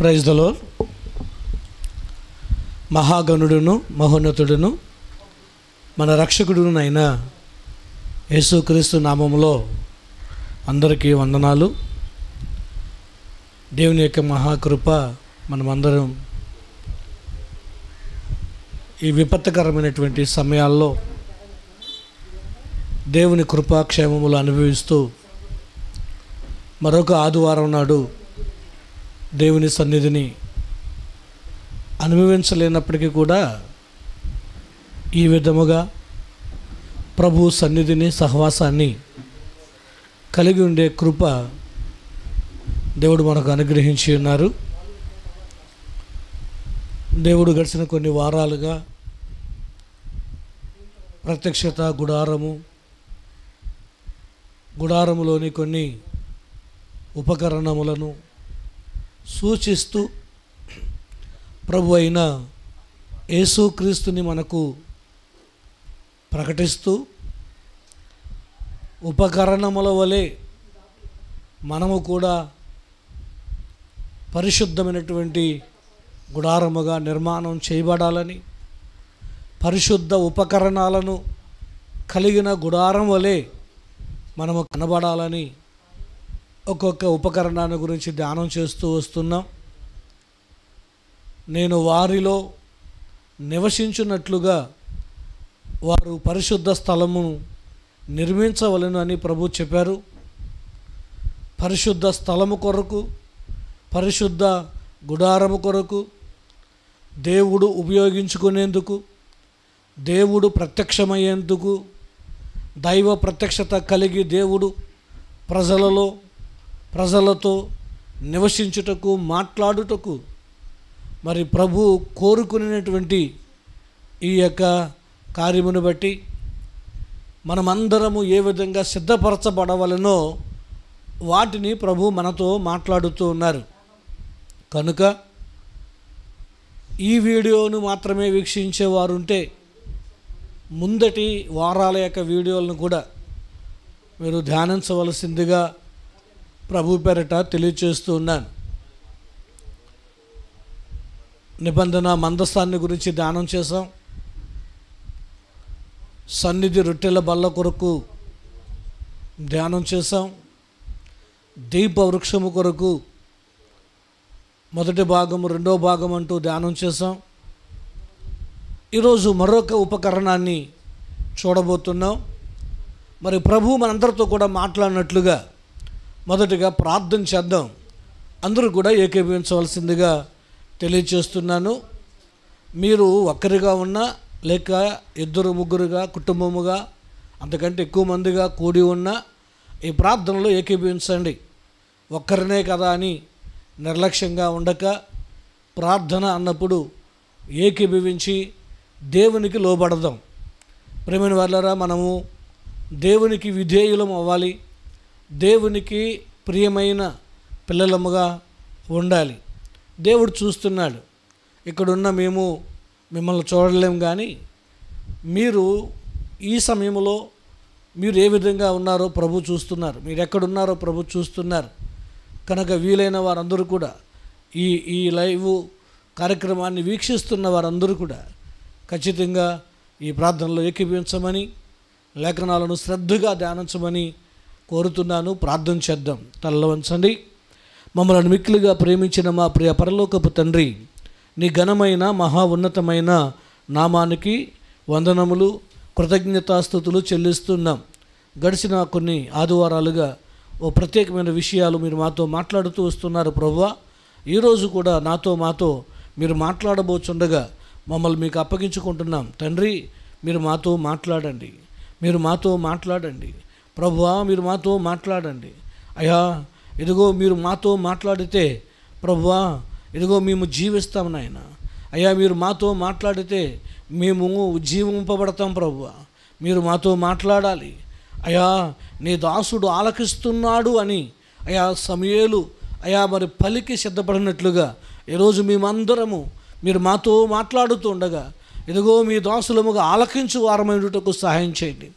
Praise దలో మహాగణుడును మహోన్నతుడును మన అయిన యేసుక్రీస్తు నామంలో అందరికీ వందనాలు దేవుని యొక్క మహాకృప మనమందరం ఈ విపత్తుకరమైనటువంటి సమయాల్లో దేవుని కృపాక్షేమములు అనుభవిస్తూ మరొక ఆదివారం నాడు దేవుని సన్నిధిని అనుభవించలేనప్పటికీ కూడా ఈ విధముగా ప్రభు సన్నిధిని సహవాసాన్ని కలిగి ఉండే కృప దేవుడు మనకు అనుగ్రహించి ఉన్నారు దేవుడు గడిచిన కొన్ని వారాలుగా ప్రత్యక్షత గుడారము గుడారములోని కొన్ని ఉపకరణములను సూచిస్తూ ప్రభు అయిన యేసుక్రీస్తుని మనకు ప్రకటిస్తూ ఉపకరణముల వలె మనము కూడా పరిశుద్ధమైనటువంటి గుడారముగా నిర్మాణం చేయబడాలని పరిశుద్ధ ఉపకరణాలను కలిగిన గుడారం వలె మనము కనబడాలని ఒక్కొక్క ఉపకరణాన్ని గురించి ధ్యానం చేస్తూ వస్తున్నాం నేను వారిలో నివసించున్నట్లుగా వారు పరిశుద్ధ స్థలమును నిర్మించవలను అని ప్రభు చెప్పారు పరిశుద్ధ స్థలము కొరకు పరిశుద్ధ గుడారము కొరకు దేవుడు ఉపయోగించుకునేందుకు దేవుడు ప్రత్యక్షమయ్యేందుకు దైవ ప్రత్యక్షత కలిగి దేవుడు ప్రజలలో ప్రజలతో నివసించుటకు మాట్లాడుటకు మరి ప్రభు కోరుకునేటువంటి ఈ యొక్క కార్యమును బట్టి మనమందరము ఏ విధంగా సిద్ధపరచబడవలనో వాటిని ప్రభు మనతో మాట్లాడుతూ ఉన్నారు కనుక ఈ వీడియోను మాత్రమే వీక్షించేవారుంటే ముందటి వారాల యొక్క వీడియోలను కూడా మీరు ధ్యానించవలసిందిగా ప్రభు పేరట తెలియచేస్తూ ఉన్నాను నిబంధన మందస్థాన్ని గురించి ధ్యానం చేశాం సన్నిధి రొట్టెల బల్ల కొరకు ధ్యానం చేశాం దీపవృక్షము కొరకు మొదటి భాగము రెండో భాగం అంటూ ధ్యానం చేశాం ఈరోజు మరొక ఉపకరణాన్ని చూడబోతున్నాం మరి ప్రభు మనందరితో కూడా మాట్లాడినట్లుగా మొదటగా ప్రార్థన చేద్దాం అందరూ కూడా ఏకీభవించవలసిందిగా తెలియచేస్తున్నాను మీరు ఒక్కరిగా ఉన్నా లేక ఇద్దరు ముగ్గురుగా కుటుంబముగా అంతకంటే ఎక్కువ మందిగా కూడి ఉన్న ఈ ప్రార్థనలో ఏకీభవించండి ఒక్కరినే కదా అని నిర్లక్ష్యంగా ఉండక ప్రార్థన అన్నప్పుడు ఏకీభవించి దేవునికి లోబడదాం ప్రేమిన వాళ్ళరా మనము దేవునికి విధేయులం అవ్వాలి దేవునికి ప్రియమైన పిల్లలముగా ఉండాలి దేవుడు చూస్తున్నాడు ఇక్కడున్న మేము మిమ్మల్ని చూడలేము కానీ మీరు ఈ సమయంలో మీరు ఏ విధంగా ఉన్నారో ప్రభు చూస్తున్నారు మీరు ఎక్కడున్నారో ప్రభు చూస్తున్నారు కనుక వీలైన వారందరూ కూడా ఈ ఈ లైవ్ కార్యక్రమాన్ని వీక్షిస్తున్న వారందరూ కూడా ఖచ్చితంగా ఈ ప్రార్థనలో ఏకీపించమని లేఖనాలను శ్రద్ధగా ధ్యానించమని కోరుతున్నాను ప్రార్థన చేద్దాం తలలో వంచండి మమ్మల్ని మిక్కులుగా ప్రేమించిన మా ప్రియ పరలోకపు తండ్రి నీ ఘనమైన మహా ఉన్నతమైన నామానికి వందనములు కృతజ్ఞతాస్థుతులు చెల్లిస్తున్నాం గడిచిన కొన్ని ఆదివారాలుగా ఓ ప్రత్యేకమైన విషయాలు మీరు మాతో మాట్లాడుతూ వస్తున్నారు ప్రభు ఈరోజు కూడా నాతో మాతో మీరు మాట్లాడబోచుండగా మమ్మల్ని మీకు అప్పగించుకుంటున్నాం తండ్రి మీరు మాతో మాట్లాడండి మీరు మాతో మాట్లాడండి ప్రభువా మీరు మాతో మాట్లాడండి అయ్యా ఇదిగో మీరు మాతో మాట్లాడితే ప్రభువా ఇదిగో మేము జీవిస్తాం నాయన అయ్యా మీరు మాతో మాట్లాడితే మేము జీవింపబడతాం ప్రభువా మీరు మాతో మాట్లాడాలి అయా నీ దాసుడు ఆలకిస్తున్నాడు అని అయా సమయలు అయా మరి పలికి సిద్ధపడినట్లుగా ఈరోజు మేమందరము మీరు మాతో మాట్లాడుతూ ఉండగా ఇదిగో మీ దాసులముగా ఆలకించు వారమైనటకు సహాయం చేయండి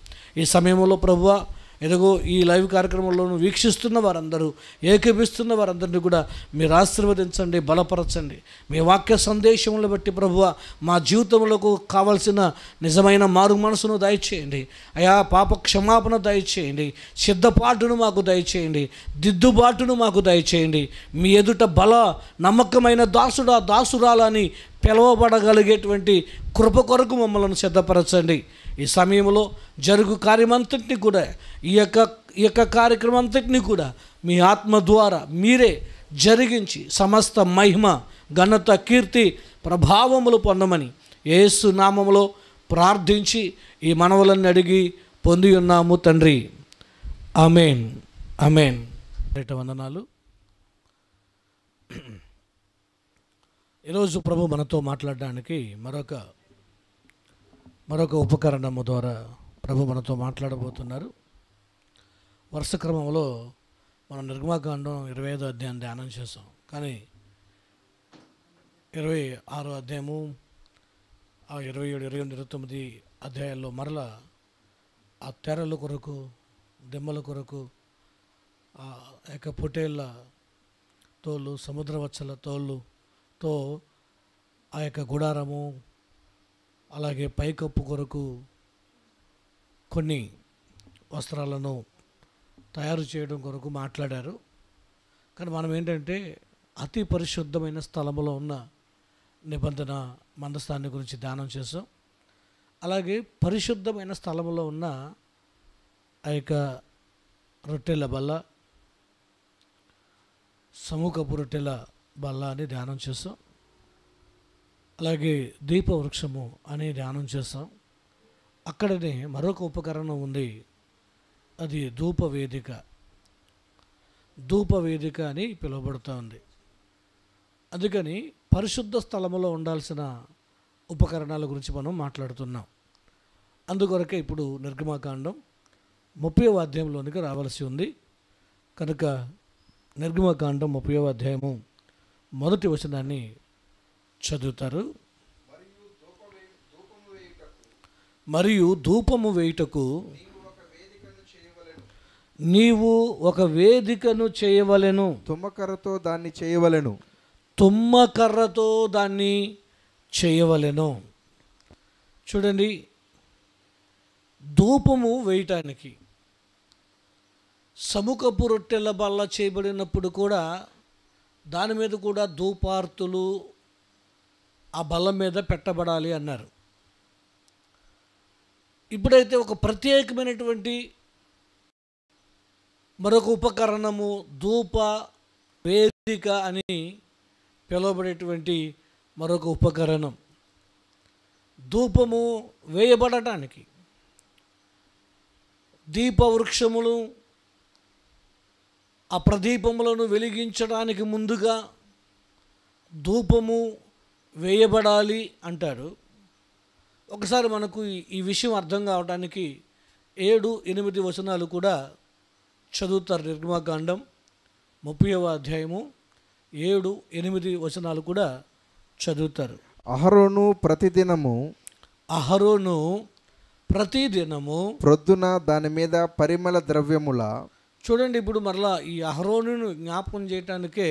ఈ సమయంలో ప్రభువా ఎదుగో ఈ లైవ్ కార్యక్రమంలోనూ వీక్షిస్తున్న వారందరూ ఏకీపిస్తున్న వారందరినీ కూడా మీరు ఆశీర్వదించండి బలపరచండి మీ వాక్య సందేశములు బట్టి ప్రభువ మా జీవితంలో కావాల్సిన నిజమైన మారు మనసును దయచేయండి అయా పాప క్షమాపణ దయచేయండి సిద్ధపాటును మాకు దయచేయండి దిద్దుబాటును మాకు దయచేయండి మీ ఎదుట బల నమ్మకమైన దాసుడా దాసురాలని పిలవబడగలిగేటువంటి కృప కొరకు మమ్మల్ని సిద్ధపరచండి ఈ సమయంలో జరుగు కార్యమంతటిని కూడా ఈ యొక్క ఈ యొక్క కార్యక్రమం అంతటినీ కూడా మీ ఆత్మ ద్వారా మీరే జరిగించి సమస్త మహిమ ఘనత కీర్తి ప్రభావములు పొందమని ఏసు నామములో ప్రార్థించి ఈ మనవలను అడిగి పొంది ఉన్నాము తండ్రి అమేన్ అమేన్ వందనాలు ఈరోజు ప్రభు మనతో మాట్లాడడానికి మరొక మరొక ఉపకరణము ద్వారా ప్రభు మనతో మాట్లాడబోతున్నారు వరుస క్రమంలో మనం నిర్గమాకాండం ఇరవై ఐదో అధ్యాయం ధ్యానం చేసాం కానీ ఇరవై ఆరో అధ్యాయము ఆ ఇరవై ఏడు ఇరవై ఎనిమిది ఇరవై తొమ్మిది అధ్యాయాల్లో మరలా ఆ తెరల కొరకు దెమ్మల కొరకు ఆ యొక్క పొటేళ్ళ తోళ్ళు సముద్రవచ్చల తోళ్ళుతో ఆ యొక్క గుడారము అలాగే పైకప్పు కొరకు కొన్ని వస్త్రాలను తయారు చేయడం కొరకు మాట్లాడారు కానీ మనం ఏంటంటే అతి పరిశుద్ధమైన స్థలంలో ఉన్న నిబంధన మందస్థాన్ని గురించి ధ్యానం చేసాం అలాగే పరిశుద్ధమైన స్థలంలో ఉన్న ఆ యొక్క రొట్టెల బల్ల సముఖపు రొట్టెల బల్ల అని ధ్యానం చేసాం అలాగే దీపవృక్షము అనే ధ్యానం చేస్తాం అక్కడనే మరొక ఉపకరణం ఉంది అది ధూపవేదిక ధూపవేదిక అని పిలువబడుతోంది అందుకని పరిశుద్ధ స్థలంలో ఉండాల్సిన ఉపకరణాల గురించి మనం మాట్లాడుతున్నాం అందుకొరకే ఇప్పుడు నిర్గమాకాండం ముప్పై అధ్యాయంలోనికి రావాల్సి ఉంది కనుక నిర్గమాకాండం ముప్పై అధ్యాయము మొదటి వచనాన్ని చదువుతారు మరియు ధూపము వేయుటకు నీవు ఒక వేదికను చేయవలెను తుమ్మకర్రతో దాన్ని చేయవలెను తుమ్మకర్రతో దాన్ని చేయవలెను చూడండి ధూపము వేయటానికి సముఖపు రొట్టెల బల్ల చేయబడినప్పుడు కూడా దాని మీద కూడా ధూపార్తులు ఆ బలం మీద పెట్టబడాలి అన్నారు ఇప్పుడైతే ఒక ప్రత్యేకమైనటువంటి మరొక ఉపకరణము ధూప వేదిక అని పిలువబడేటువంటి మరొక ఉపకరణం ధూపము వేయబడటానికి దీపవృక్షములు ఆ ప్రదీపములను వెలిగించడానికి ముందుగా ధూపము వేయబడాలి అంటారు ఒకసారి మనకు ఈ విషయం అర్థం కావడానికి ఏడు ఎనిమిది వచనాలు కూడా చదువుతారు నిర్మాకాండం ముప్పైవ అధ్యాయము ఏడు ఎనిమిది వచనాలు కూడా చదువుతారు అహరోను ప్రతిదినము అహరోను ప్రతిదినము ప్రొద్దున దాని మీద పరిమళ ద్రవ్యముల చూడండి ఇప్పుడు మరలా ఈ అహరోను జ్ఞాపకం చేయటానికే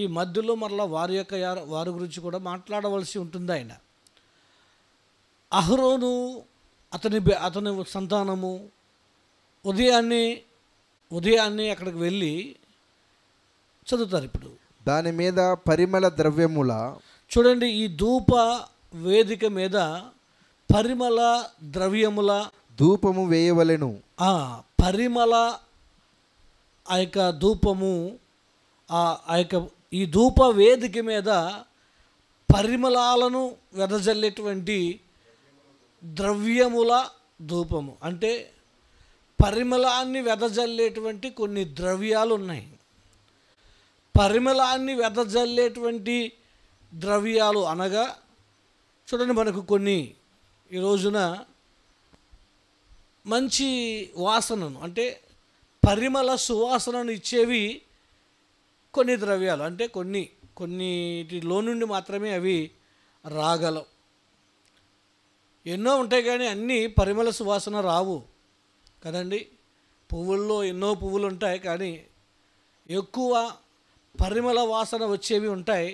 ఈ మధ్యలో మరలా వారి యొక్క వారి గురించి కూడా మాట్లాడవలసి ఉంటుంది ఆయన అహరోను అతని అతని సంతానము ఉదయాన్నే ఉదయాన్నే అక్కడికి వెళ్ళి చదువుతారు ఇప్పుడు దాని మీద పరిమళ ద్రవ్యముల చూడండి ఈ ధూప వేదిక మీద పరిమళ ద్రవ్యముల ధూపము వేయవలెను పరిమళ ఆ యొక్క ధూపము ఆ యొక్క ఈ ధూప వేదిక మీద పరిమళాలను వెదజల్లేటువంటి ద్రవ్యముల ధూపము అంటే పరిమళాన్ని వెదజల్లేటువంటి కొన్ని ద్రవ్యాలు ఉన్నాయి పరిమళాన్ని వెదజల్లేటువంటి ద్రవ్యాలు అనగా చూడండి మనకు కొన్ని ఈ రోజున మంచి వాసనను అంటే పరిమళ సువాసనను ఇచ్చేవి కొన్ని ద్రవ్యాలు అంటే కొన్ని కొన్నిటిలో నుండి మాత్రమే అవి రాగలవు ఎన్నో ఉంటాయి కానీ అన్నీ పరిమళ సువాసన రావు కదండి పువ్వుల్లో ఎన్నో పువ్వులు ఉంటాయి కానీ ఎక్కువ పరిమళ వాసన వచ్చేవి ఉంటాయి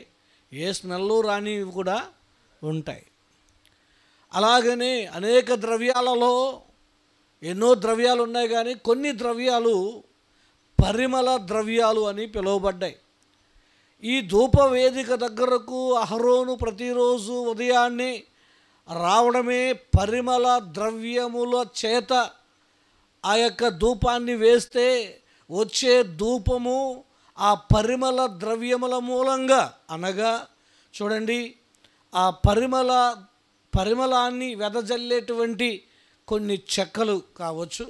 ఏ స్మెల్లు రానివి కూడా ఉంటాయి అలాగనే అనేక ద్రవ్యాలలో ఎన్నో ద్రవ్యాలు ఉన్నాయి కానీ కొన్ని ద్రవ్యాలు పరిమళ ద్రవ్యాలు అని పిలువబడ్డాయి ఈ ధూపవేదిక దగ్గరకు అహరోను ప్రతిరోజు ఉదయాన్నే రావడమే పరిమళ ద్రవ్యముల చేత ఆ యొక్క ధూపాన్ని వేస్తే వచ్చే ధూపము ఆ పరిమళ ద్రవ్యముల మూలంగా అనగా చూడండి ఆ పరిమళ పరిమళాన్ని వెదజల్లేటువంటి కొన్ని చెక్కలు కావచ్చు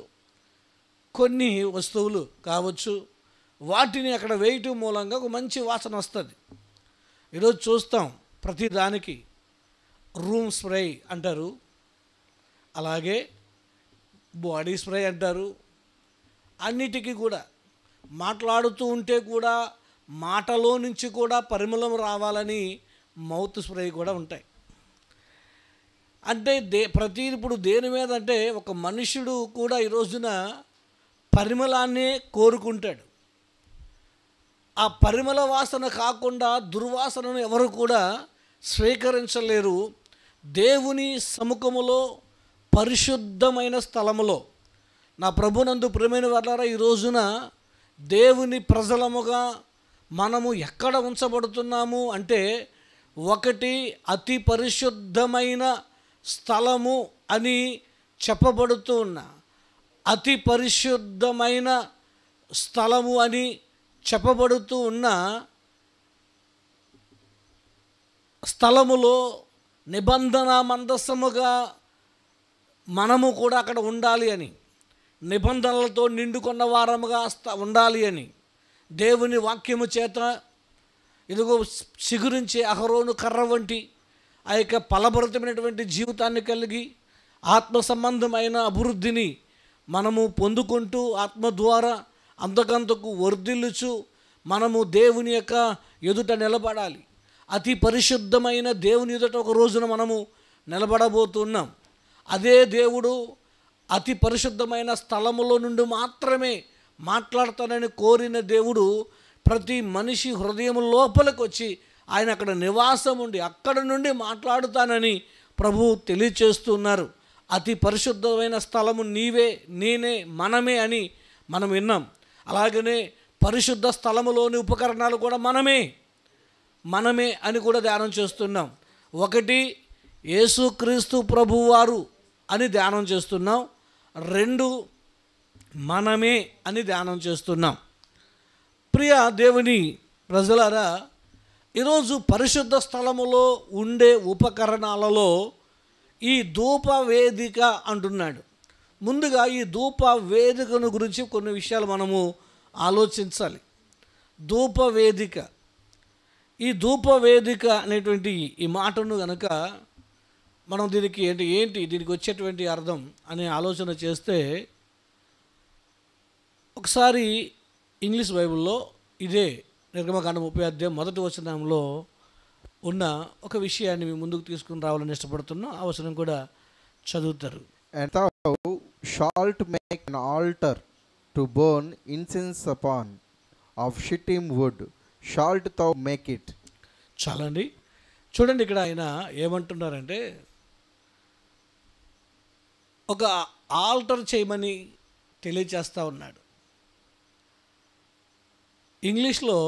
కొన్ని వస్తువులు కావచ్చు వాటిని అక్కడ వేయటం మూలంగా ఒక మంచి వాసన వస్తుంది ఈరోజు చూస్తాం ప్రతి దానికి రూమ్ స్ప్రే అంటారు అలాగే బాడీ స్ప్రే అంటారు అన్నిటికీ కూడా మాట్లాడుతూ ఉంటే కూడా మాటలో నుంచి కూడా పరిమళం రావాలని మౌత్ స్ప్రే కూడా ఉంటాయి అంటే దే ప్రతి ఇప్పుడు దేని మీద అంటే ఒక మనుషుడు కూడా ఈ రోజున పరిమళాన్నే కోరుకుంటాడు ఆ పరిమళ వాసన కాకుండా దుర్వాసనను ఎవరు కూడా స్వీకరించలేరు దేవుని సముఖములో పరిశుద్ధమైన స్థలములో నా ప్రభునందు ప్రేమైన వాళ్ళారా ఈ రోజున దేవుని ప్రజలముగా మనము ఎక్కడ ఉంచబడుతున్నాము అంటే ఒకటి అతి పరిశుద్ధమైన స్థలము అని చెప్పబడుతూ ఉన్నా అతి పరిశుద్ధమైన స్థలము అని చెప్పబడుతూ ఉన్న స్థలములో నిబంధన మందస్సముగా మనము కూడా అక్కడ ఉండాలి అని నిబంధనలతో నిండుకున్న వారముగా ఉండాలి అని దేవుని వాక్యము చేత ఇదిగో చిగురించే అహరోను కర్ర వంటి ఆ యొక్క ఫలభరితమైనటువంటి జీవితాన్ని కలిగి ఆత్మ సంబంధమైన అభివృద్ధిని మనము పొందుకుంటూ ఆత్మ ద్వారా అంతకంతకు వర్ధిల్లుచు మనము దేవుని యొక్క ఎదుట నిలబడాలి అతి పరిశుద్ధమైన దేవుని ఎదుట ఒక రోజున మనము నిలబడబోతున్నాం అదే దేవుడు అతి పరిశుద్ధమైన స్థలములో నుండి మాత్రమే మాట్లాడతానని కోరిన దేవుడు ప్రతి మనిషి హృదయం లోపలికి వచ్చి ఆయన అక్కడ నివాసం ఉండి అక్కడ నుండి మాట్లాడుతానని ప్రభు తెలియచేస్తున్నారు అతి పరిశుద్ధమైన స్థలము నీవే నేనే మనమే అని మనం విన్నాం అలాగనే పరిశుద్ధ స్థలములోని ఉపకరణాలు కూడా మనమే మనమే అని కూడా ధ్యానం చేస్తున్నాం ఒకటి యేసుక్రీస్తు ప్రభువారు అని ధ్యానం చేస్తున్నాం రెండు మనమే అని ధ్యానం చేస్తున్నాం ప్రియ దేవుని ప్రజలారా ఈరోజు పరిశుద్ధ స్థలములో ఉండే ఉపకరణాలలో ఈ ధూప వేదిక అంటున్నాడు ముందుగా ఈ ధూప వేదికను గురించి కొన్ని విషయాలు మనము ఆలోచించాలి ధూప వేదిక ఈ ధూప వేదిక అనేటువంటి ఈ మాటను కనుక మనం దీనికి ఏంటి ఏంటి దీనికి వచ్చేటువంటి అర్థం అనే ఆలోచన చేస్తే ఒకసారి ఇంగ్లీష్ బైబిల్లో ఇదే నిర్గమకాండ ముప్పై అధ్యాయం మొదటి వచనంలో ఉన్న ఒక విషయాన్ని మేము ముందుకు తీసుకుని రావాలని ఇష్టపడుతున్నాం అవసరం కూడా చదువుతారు shalt make an altar to altar incense upon of upon of shalt wood. Make it చాలండి చూడండి ఇక్కడ ఆయన ఏమంటున్నారంటే ఒక ఆల్టర్ చేయమని తెలియచేస్తూ ఉన్నాడు ఇంగ్లీష్లో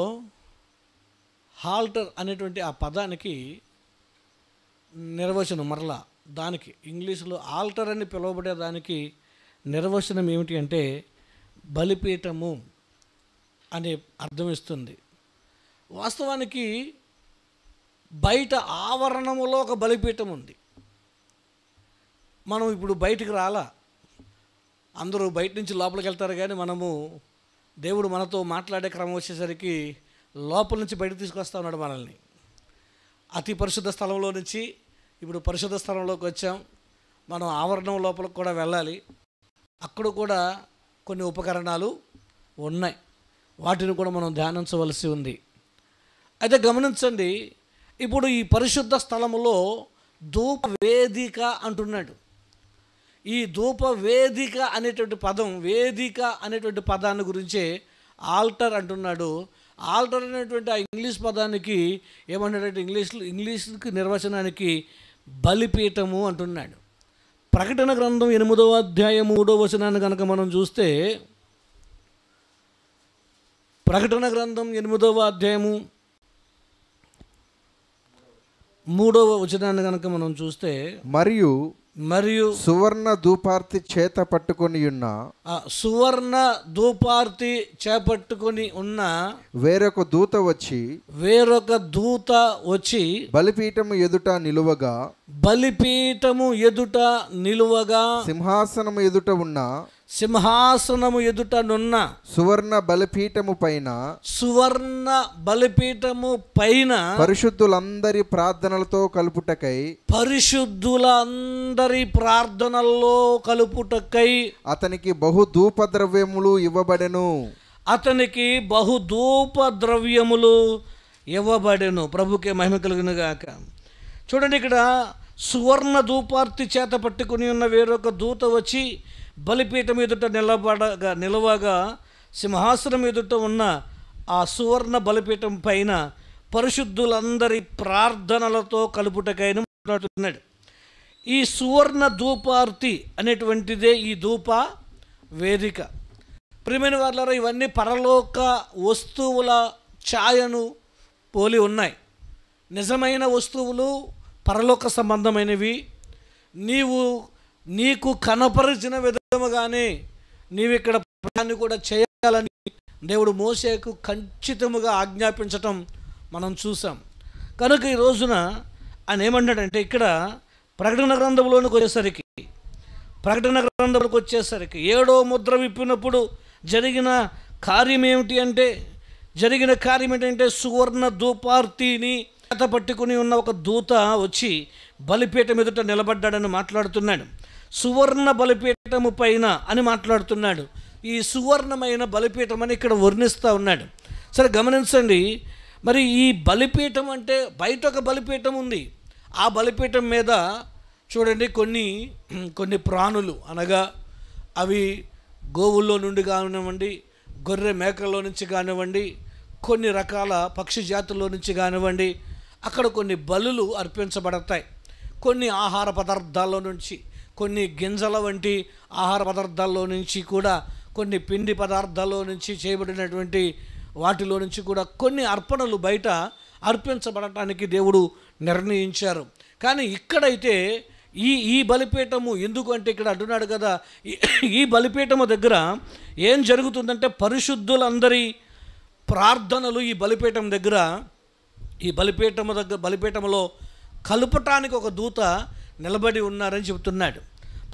హాల్టర్ అనేటువంటి ఆ పదానికి నిర్వచనం మరలా దానికి ఇంగ్లీషులో ఆల్టర్ అని పిలువబడే దానికి నిర్వచనం ఏమిటి అంటే బలిపీఠము అనే అర్థం ఇస్తుంది వాస్తవానికి బయట ఆవరణములో ఒక బలిపీఠం ఉంది మనం ఇప్పుడు బయటికి రాలా అందరూ బయట నుంచి లోపలికి వెళ్తారు కానీ మనము దేవుడు మనతో మాట్లాడే క్రమం వచ్చేసరికి లోపల నుంచి బయట తీసుకొస్తా ఉన్నాడు మనల్ని అతి పరిశుద్ధ స్థలంలో నుంచి ఇప్పుడు పరిశుద్ధ స్థలంలోకి వచ్చాం మనం ఆవరణం లోపలికి కూడా వెళ్ళాలి అక్కడ కూడా కొన్ని ఉపకరణాలు ఉన్నాయి వాటిని కూడా మనం ధ్యానించవలసి ఉంది అయితే గమనించండి ఇప్పుడు ఈ పరిశుద్ధ స్థలంలో ధూప వేదిక అంటున్నాడు ఈ ధూప వేదిక అనేటువంటి పదం వేదిక అనేటువంటి పదాన్ని గురించే ఆల్టర్ అంటున్నాడు ఆల్టర్ అనేటువంటి ఆ ఇంగ్లీష్ పదానికి ఏమన్నాడంటే ఇంగ్లీష్ ఇంగ్లీష్కి నిర్వచనానికి బలిపీఠము అంటున్నాడు ప్రకటన గ్రంథం ఎనిమిదవ అధ్యాయం మూడవ వచనాన్ని కనుక మనం చూస్తే ప్రకటన గ్రంథం ఎనిమిదవ అధ్యాయము మూడవ వచనాన్ని కనుక మనం చూస్తే మరియు మరియు సువర్ణ దూపార్తి చేత పట్టుకొని ఉన్న సువర్ణ దూపార్తి చేపట్టుకొని ఉన్న వేరొక దూత వచ్చి వేరొక దూత వచ్చి బలిపీఠము ఎదుట నిలువగా బలిపీఠము ఎదుట నిలువగా సింహాసనము ఎదుట ఉన్న సింహాసనము ఎదుట నున్న సువర్ణ బలిపీఠము పైన సువర్ణ బలిపీఠము పైన పరిశుద్ధులందరి ప్రార్థనలతో కలుపుటకై పరిశుద్ధులందరి ప్రార్థనల్లో కలుపుటకై అతనికి బహు ధూప ద్రవ్యములు ఇవ్వబడెను అతనికి బహు ధూప ద్రవ్యములు ఇవ్వబడెను ప్రభుకే మహిమ కలుగును గాక చూడండి ఇక్కడ సువర్ణ ధూపార్తి చేత పట్టుకుని ఉన్న వేరొక దూత వచ్చి బలిపీఠం ఎదుట నిలబడగా నిలవగా సింహాసనం ఎదుట ఉన్న ఆ సువర్ణ బలిపీఠం పైన పరిశుద్ధులందరి ప్రార్థనలతో కలుపుటకైన మాట్లాడుతున్నాడు ఈ సువర్ణ ధూపార్తి అనేటువంటిదే ఈ ధూప వేదిక ప్రియమైన వాళ్ళలో ఇవన్నీ పరలోక వస్తువుల ఛాయను పోలి ఉన్నాయి నిజమైన వస్తువులు పరలోక సంబంధమైనవి నీవు నీకు కనపరిచిన విధ ఖచ్చితముగానే నీవిక్కడ ప్రయాణాన్ని కూడా చేయాలని దేవుడు మోసేకు ఖచ్చితముగా ఆజ్ఞాపించటం మనం చూసాం కనుక ఈ రోజున ఆయన ఏమంటాడంటే ఇక్కడ ప్రకటన గ్రంథంలోనికి వచ్చేసరికి ప్రకటన గ్రంథంలోకి వచ్చేసరికి ఏడో ముద్ర విప్పినప్పుడు జరిగిన కార్యం ఏమిటి అంటే జరిగిన కార్యం ఏంటంటే సువర్ణ దూపార్తిని కథ పట్టుకుని ఉన్న ఒక దూత వచ్చి బలిపీఠం ఎదుట నిలబడ్డాడని మాట్లాడుతున్నాడు సువర్ణ బలిపీఠ బలిపీఠము పైన అని మాట్లాడుతున్నాడు ఈ సువర్ణమైన బలిపీఠం అని ఇక్కడ వర్ణిస్తూ ఉన్నాడు సరే గమనించండి మరి ఈ బలిపీఠం అంటే బయట ఒక బలిపీఠం ఉంది ఆ బలిపీఠం మీద చూడండి కొన్ని కొన్ని ప్రాణులు అనగా అవి గోవుల్లో నుండి కానివ్వండి గొర్రె మేకల్లో నుంచి కానివ్వండి కొన్ని రకాల పక్షి జాతుల్లో నుంచి కానివ్వండి అక్కడ కొన్ని బలులు అర్పించబడతాయి కొన్ని ఆహార పదార్థాల్లో నుంచి కొన్ని గింజల వంటి ఆహార పదార్థాల్లో నుంచి కూడా కొన్ని పిండి పదార్థాల్లో నుంచి చేయబడినటువంటి వాటిలో నుంచి కూడా కొన్ని అర్పణలు బయట అర్పించబడటానికి దేవుడు నిర్ణయించారు కానీ ఇక్కడైతే ఈ ఈ బలిపీఠము ఎందుకంటే ఇక్కడ అంటున్నాడు కదా ఈ బలిపీఠము దగ్గర ఏం జరుగుతుందంటే పరిశుద్ధులందరి ప్రార్థనలు ఈ బలిపీఠం దగ్గర ఈ బలిపీఠము దగ్గర బలిపీఠంలో కలుపటానికి ఒక దూత నిలబడి ఉన్నారని చెబుతున్నాడు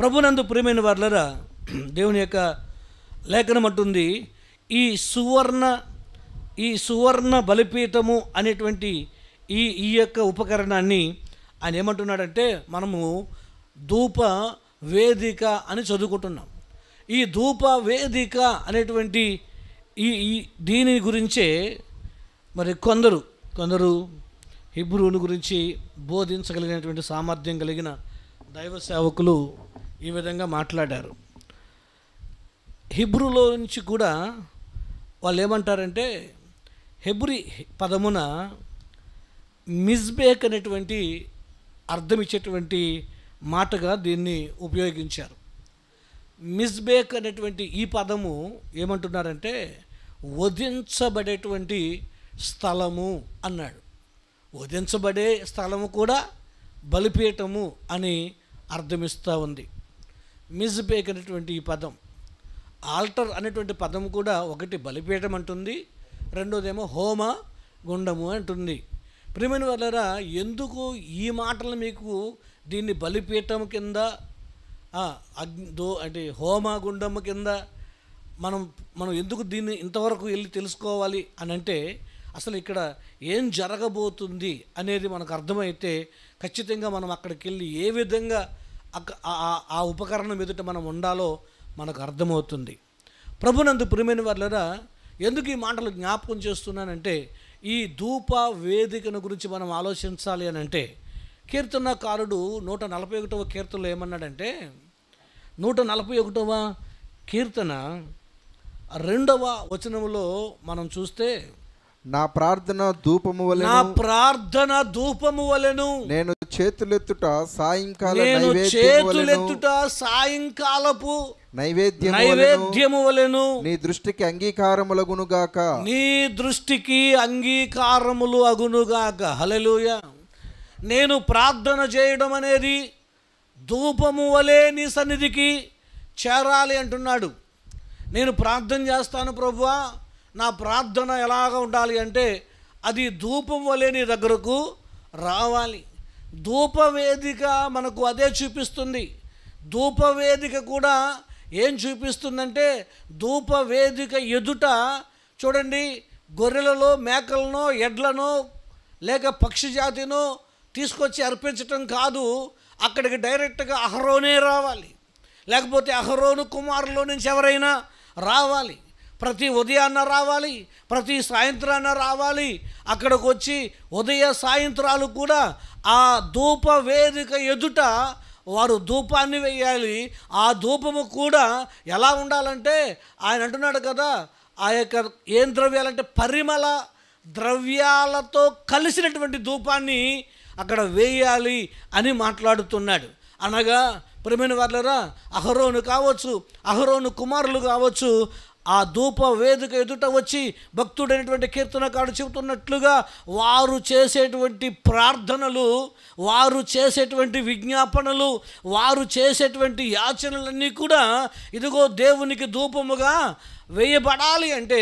ప్రభునందు ప్రియమైన వర్లరా దేవుని యొక్క లేఖనం అంటుంది ఈ సువర్ణ ఈ సువర్ణ బలిపీఠము అనేటువంటి ఈ ఈ యొక్క ఉపకరణాన్ని ఆయన ఏమంటున్నాడంటే మనము ధూప వేదిక అని చదువుకుంటున్నాం ఈ ధూప వేదిక అనేటువంటి ఈ దీని గురించే మరి కొందరు కొందరు హిబ్రూని గురించి బోధించగలిగినటువంటి సామర్థ్యం కలిగిన దైవ సేవకులు ఈ విధంగా మాట్లాడారు హిబ్రూలో నుంచి కూడా వాళ్ళు ఏమంటారంటే హెబ్రి పదమున మిస్బేక్ అనేటువంటి అర్థం ఇచ్చేటువంటి మాటగా దీన్ని ఉపయోగించారు మిస్బేక్ అనేటువంటి ఈ పదము ఏమంటున్నారంటే వధించబడేటువంటి స్థలము అన్నాడు వధించబడే స్థలము కూడా బలిపీఠము అని అర్థమిస్తూ ఉంది మిజ్బేక్ అనేటువంటి ఈ పదం ఆల్టర్ అనేటువంటి పదం కూడా ఒకటి బలిపీఠం అంటుంది రెండోదేమో హోమ గుండము అంటుంది ప్రియమైన వాళ్ళరా ఎందుకు ఈ మాటలు మీకు దీన్ని బలిపీఠం కింద దో అంటే హోమ గుండము కింద మనం మనం ఎందుకు దీన్ని ఇంతవరకు వెళ్ళి తెలుసుకోవాలి అని అంటే అసలు ఇక్కడ ఏం జరగబోతుంది అనేది మనకు అర్థమైతే ఖచ్చితంగా మనం అక్కడికి వెళ్ళి ఏ విధంగా ఆ ఉపకరణం ఎదుట మనం ఉండాలో మనకు అర్థమవుతుంది ప్రభునందు ప్రియమైన వాళ్ళరా ఎందుకు ఈ మాటలు జ్ఞాపకం చేస్తున్నానంటే ఈ ధూప వేదికను గురించి మనం ఆలోచించాలి అని అంటే కీర్తనకారుడు నూట నలభై ఒకటవ కీర్తనలో ఏమన్నాడంటే నూట నలభై ఒకటవ కీర్తన రెండవ వచనంలో మనం చూస్తే నా ప్రార్థన ధూపము వలె నా ప్రార్థన ధూపము వలెను నేను చేతులెత్తుట సాయంకాలం నేను చేతులెత్తుట సాయంకాలపు నైవేద్యం నైవేద్యము వలెను నీ దృష్టికి అంగీకారములగును గాక నీ దృష్టికి అంగీకారములు అగునుగాక హలెలుయ నేను ప్రార్థన చేయడం అనేది ధూపము వలె నీ సన్నిధికి చేరాలి అంటున్నాడు నేను ప్రార్థన చేస్తాను ప్రభువా నా ప్రార్థన ఎలాగ ఉండాలి అంటే అది ధూపం వలె నీ దగ్గరకు రావాలి ధూపవేదిక మనకు అదే చూపిస్తుంది ధూపవేదిక కూడా ఏం చూపిస్తుందంటే ధూపవేదిక ఎదుట చూడండి గొర్రెలలో మేకలను ఎడ్లను లేక పక్షి జాతిను తీసుకొచ్చి అర్పించటం కాదు అక్కడికి డైరెక్ట్గా అహరోనే రావాలి లేకపోతే అహరోను కుమారులో నుంచి ఎవరైనా రావాలి ప్రతి ఉదయాన్న రావాలి ప్రతి సాయంత్రాన రావాలి అక్కడికి వచ్చి ఉదయ సాయంత్రాలు కూడా ఆ ధూప వేదిక ఎదుట వారు ధూపాన్ని వేయాలి ఆ ధూపము కూడా ఎలా ఉండాలంటే ఆయన అంటున్నాడు కదా ఆ యొక్క ఏం ద్రవ్యాలంటే పరిమళ ద్రవ్యాలతో కలిసినటువంటి ధూపాన్ని అక్కడ వేయాలి అని మాట్లాడుతున్నాడు అనగా ప్రేమైన వాళ్ళరా అహరోను కావచ్చు అహరోను కుమారులు కావచ్చు ఆ ధూప వేదిక ఎదుట వచ్చి భక్తుడైనటువంటి కీర్తనకాడు చెబుతున్నట్లుగా వారు చేసేటువంటి ప్రార్థనలు వారు చేసేటువంటి విజ్ఞాపనలు వారు చేసేటువంటి యాచనలన్నీ కూడా ఇదిగో దేవునికి ధూపముగా వేయబడాలి అంటే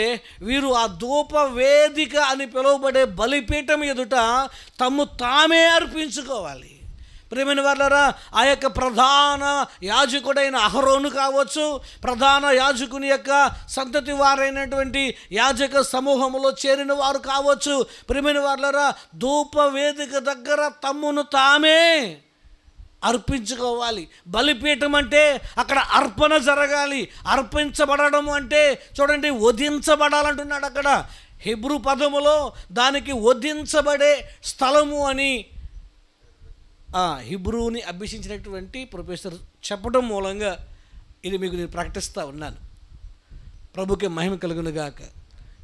వీరు ఆ ధూప వేదిక అని పిలువబడే బలిపీఠం ఎదుట తమ్ము తామే అర్పించుకోవాలి ప్రేమైన వాళ్ళరా ఆ యొక్క ప్రధాన యాజకుడైన అహరోను కావచ్చు ప్రధాన యాజకుని యొక్క సంతతి వారైనటువంటి యాజక సమూహంలో చేరిన వారు కావచ్చు ప్రేమైన వాళ్ళరా వేదిక దగ్గర తమ్మును తామే అర్పించుకోవాలి బలిపీఠం అంటే అక్కడ అర్పణ జరగాలి అర్పించబడడం అంటే చూడండి వధించబడాలంటున్నాడు అక్కడ హిబ్రూ పదములో దానికి వధించబడే స్థలము అని హిబ్రూని అభ్యసించినటువంటి ప్రొఫెసర్ చెప్పడం మూలంగా ఇది మీకు నేను ప్రకటిస్తూ ఉన్నాను ప్రభుకి మహిమ కలుగునుగాక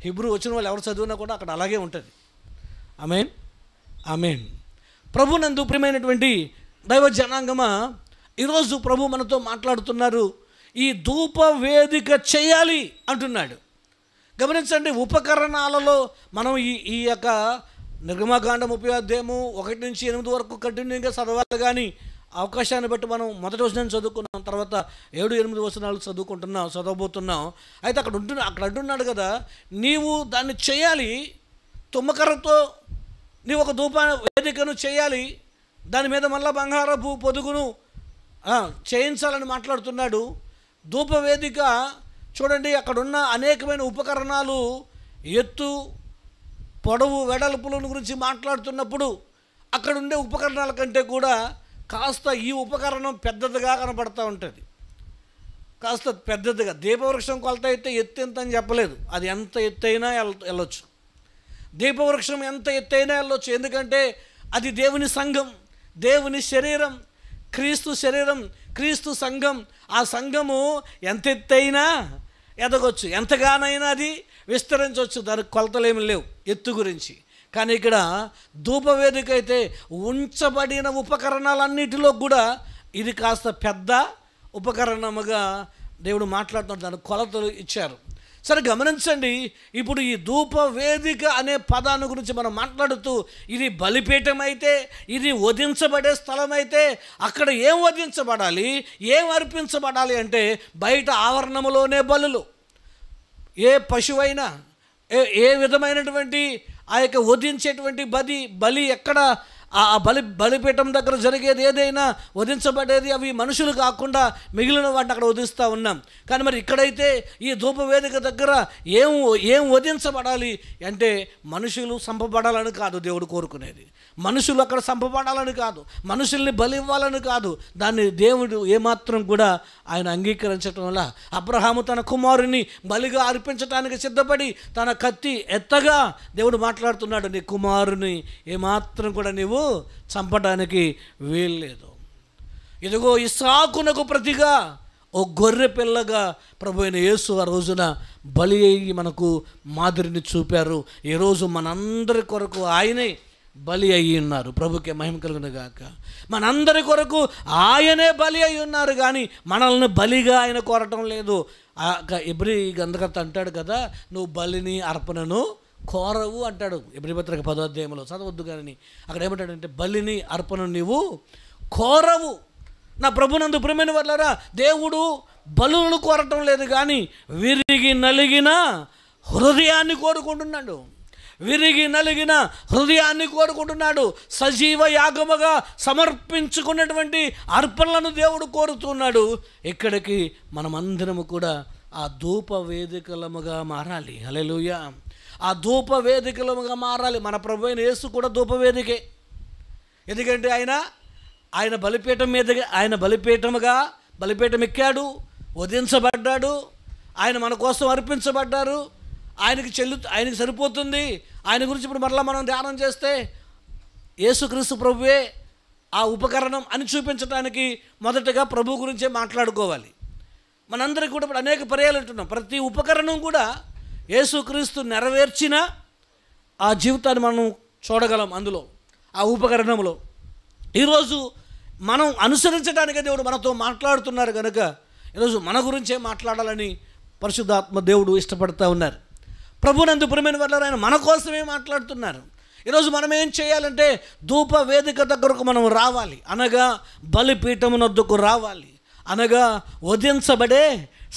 హిబ్రూ వచ్చిన వాళ్ళు ఎవరు చదివినా కూడా అక్కడ అలాగే ఉంటుంది అమేన్ అమేన్ ప్రభు నందు ప్రియమైనటువంటి దైవ జనాంగమా ఈరోజు ప్రభు మనతో మాట్లాడుతున్నారు ఈ ధూప వేదిక చేయాలి అంటున్నాడు గమనించండి ఉపకరణాలలో మనం ఈ ఈ యొక్క నిర్గమాకాండ ముప్పై అధ్యాయము ఒకటి నుంచి ఎనిమిది వరకు కంటిన్యూగా చదవాలి కానీ అవకాశాన్ని బట్టి మనం మొదటి వచనం చదువుకున్నాం తర్వాత ఏడు ఎనిమిది వచనాలు చదువుకుంటున్నాం చదవబోతున్నాం అయితే అక్కడ ఉంటున్నా అక్కడ అంటున్నాడు కదా నీవు దాన్ని చేయాలి తుమ్మకర్రతో నీవు ఒక ధూపా వేదికను చేయాలి దాని మీద మళ్ళీ బంగారపు పొదుగును చేయించాలని మాట్లాడుతున్నాడు ధూపవేదిక చూడండి అక్కడున్న అనేకమైన ఉపకరణాలు ఎత్తు పొడవు వెడల్పులను గురించి మాట్లాడుతున్నప్పుడు అక్కడ ఉండే ఉపకరణాల కంటే కూడా కాస్త ఈ ఉపకరణం పెద్దదిగా కనపడుతూ ఉంటుంది కాస్త పెద్దదిగా దీపవృక్షం కొలత అయితే ఎత్తు ఎంత అని చెప్పలేదు అది ఎంత ఎత్తైనా వెళ్ళొచ్చు దీపవృక్షం ఎంత ఎత్తైనా వెళ్ళొచ్చు ఎందుకంటే అది దేవుని సంఘం దేవుని శరీరం క్రీస్తు శరీరం క్రీస్తు సంఘం ఆ సంఘము ఎంత ఎత్తైనా ఎదగొచ్చు ఎంతగానైనా అది విస్తరించవచ్చు దానికి కొలతలేమి లేవు ఎత్తు గురించి కానీ ఇక్కడ ధూపవేదిక అయితే ఉంచబడిన ఉపకరణాలన్నిటిలో కూడా ఇది కాస్త పెద్ద ఉపకరణముగా దేవుడు మాట్లాడుతున్నాడు దాని కొలతలు ఇచ్చారు సరే గమనించండి ఇప్పుడు ఈ ధూప వేదిక అనే పదాన్ని గురించి మనం మాట్లాడుతూ ఇది బలిపీఠం అయితే ఇది వధించబడే స్థలం అయితే అక్కడ ఏం వధించబడాలి ఏం అర్పించబడాలి అంటే బయట ఆవరణములోనే బలులు ఏ పశువైనా ఏ ఏ విధమైనటువంటి ఆ యొక్క వధించేటువంటి బది బలి ఎక్కడ ఆ బలి బలిపీఠం దగ్గర జరిగేది ఏదైనా వధించబడేది అవి మనుషులు కాకుండా మిగిలిన వాటిని అక్కడ వధిస్తూ ఉన్నాం కానీ మరి ఇక్కడైతే ఈ ధూపవేదిక దగ్గర ఏం ఏం వధించబడాలి అంటే మనుషులు చంపబడాలని కాదు దేవుడు కోరుకునేది మనుషులు అక్కడ సంపబడాలని కాదు మనుషుల్ని బలి ఇవ్వాలని కాదు దాన్ని దేవుడు ఏమాత్రం కూడా ఆయన అంగీకరించడం వల్ల అబ్రహాము తన కుమారుని బలిగా అర్పించడానికి సిద్ధపడి తన కత్తి ఎత్తగా దేవుడు మాట్లాడుతున్నాడు నీ కుమారుని ఏమాత్రం కూడా నీవు చంపడానికి వీల్లేదు ఇదిగో ఇసాకునకు ప్రతిగా ఓ గొర్రె పిల్లగా ప్రభు అయిన యేసు ఆ రోజున బలి అయ్యి మనకు మాదిరిని చూపారు ఈరోజు మనందరి కొరకు ఆయనే బలి అయి ఉన్నారు ప్రభుకే మహిమ గాక మనందరి కొరకు ఆయనే బలి అయి ఉన్నారు కానీ మనల్ని బలిగా ఆయన కోరటం లేదు ఎబ్రి గంధకర్త అంటాడు కదా నువ్వు బలిని అర్పణను కోరవు అంటాడు ఎబ్రిపత్రిక పదోధ్యాయంలో చదవద్దు కానీ అక్కడ ఏమంటాడంటే బలిని అర్పణను నీవు కోరవు నా ప్రభునందు ప్రియమైన వాళ్ళరా దేవుడు బలులను కోరటం లేదు కానీ విరిగి నలిగిన హృదయాన్ని కోరుకుంటున్నాడు విరిగి నలిగిన హృదయాన్ని కోరుకుంటున్నాడు సజీవ యాగముగా సమర్పించుకున్నటువంటి అర్పణలను దేవుడు కోరుతున్నాడు ఇక్కడికి మనమందరము కూడా ఆ ధూప వేదికలముగా మారాలి అలెలుయ ఆ ధూప వేదికలముగా మారాలి మన ప్రభు అయిన యేసు కూడా ధూప వేదికే ఎందుకంటే ఆయన ఆయన బలిపీఠం మీద ఆయన బలిపీఠముగా బలిపీఠం ఎక్కాడు వధించబడ్డాడు ఆయన మన కోసం అర్పించబడ్డారు ఆయనకి చెల్లు ఆయనకి సరిపోతుంది ఆయన గురించి ఇప్పుడు మరలా మనం ధ్యానం చేస్తే యేసుక్రీస్తు ప్రభువే ఆ ఉపకరణం అని చూపించడానికి మొదటగా ప్రభు గురించే మాట్లాడుకోవాలి మనందరికీ కూడా ఇప్పుడు అనేక పర్యాలు ఉంటున్నాం ప్రతి ఉపకరణం కూడా యేసుక్రీస్తు నెరవేర్చిన ఆ జీవితాన్ని మనం చూడగలం అందులో ఆ ఉపకరణంలో ఈరోజు మనం అనుసరించడానికి దేవుడు మనతో మాట్లాడుతున్నారు కనుక ఈరోజు మన గురించే మాట్లాడాలని పరిశుద్ధాత్మ దేవుడు ఇష్టపడుతూ ఉన్నారు ప్రభునందు పురమైన వాళ్ళ ఆయన మన కోసమే మాట్లాడుతున్నారు ఈరోజు మనం ఏం చేయాలంటే ధూప వేదిక దగ్గరకు మనం రావాలి అనగా బలిపీఠమునొద్దుకు రావాలి అనగా వధించబడే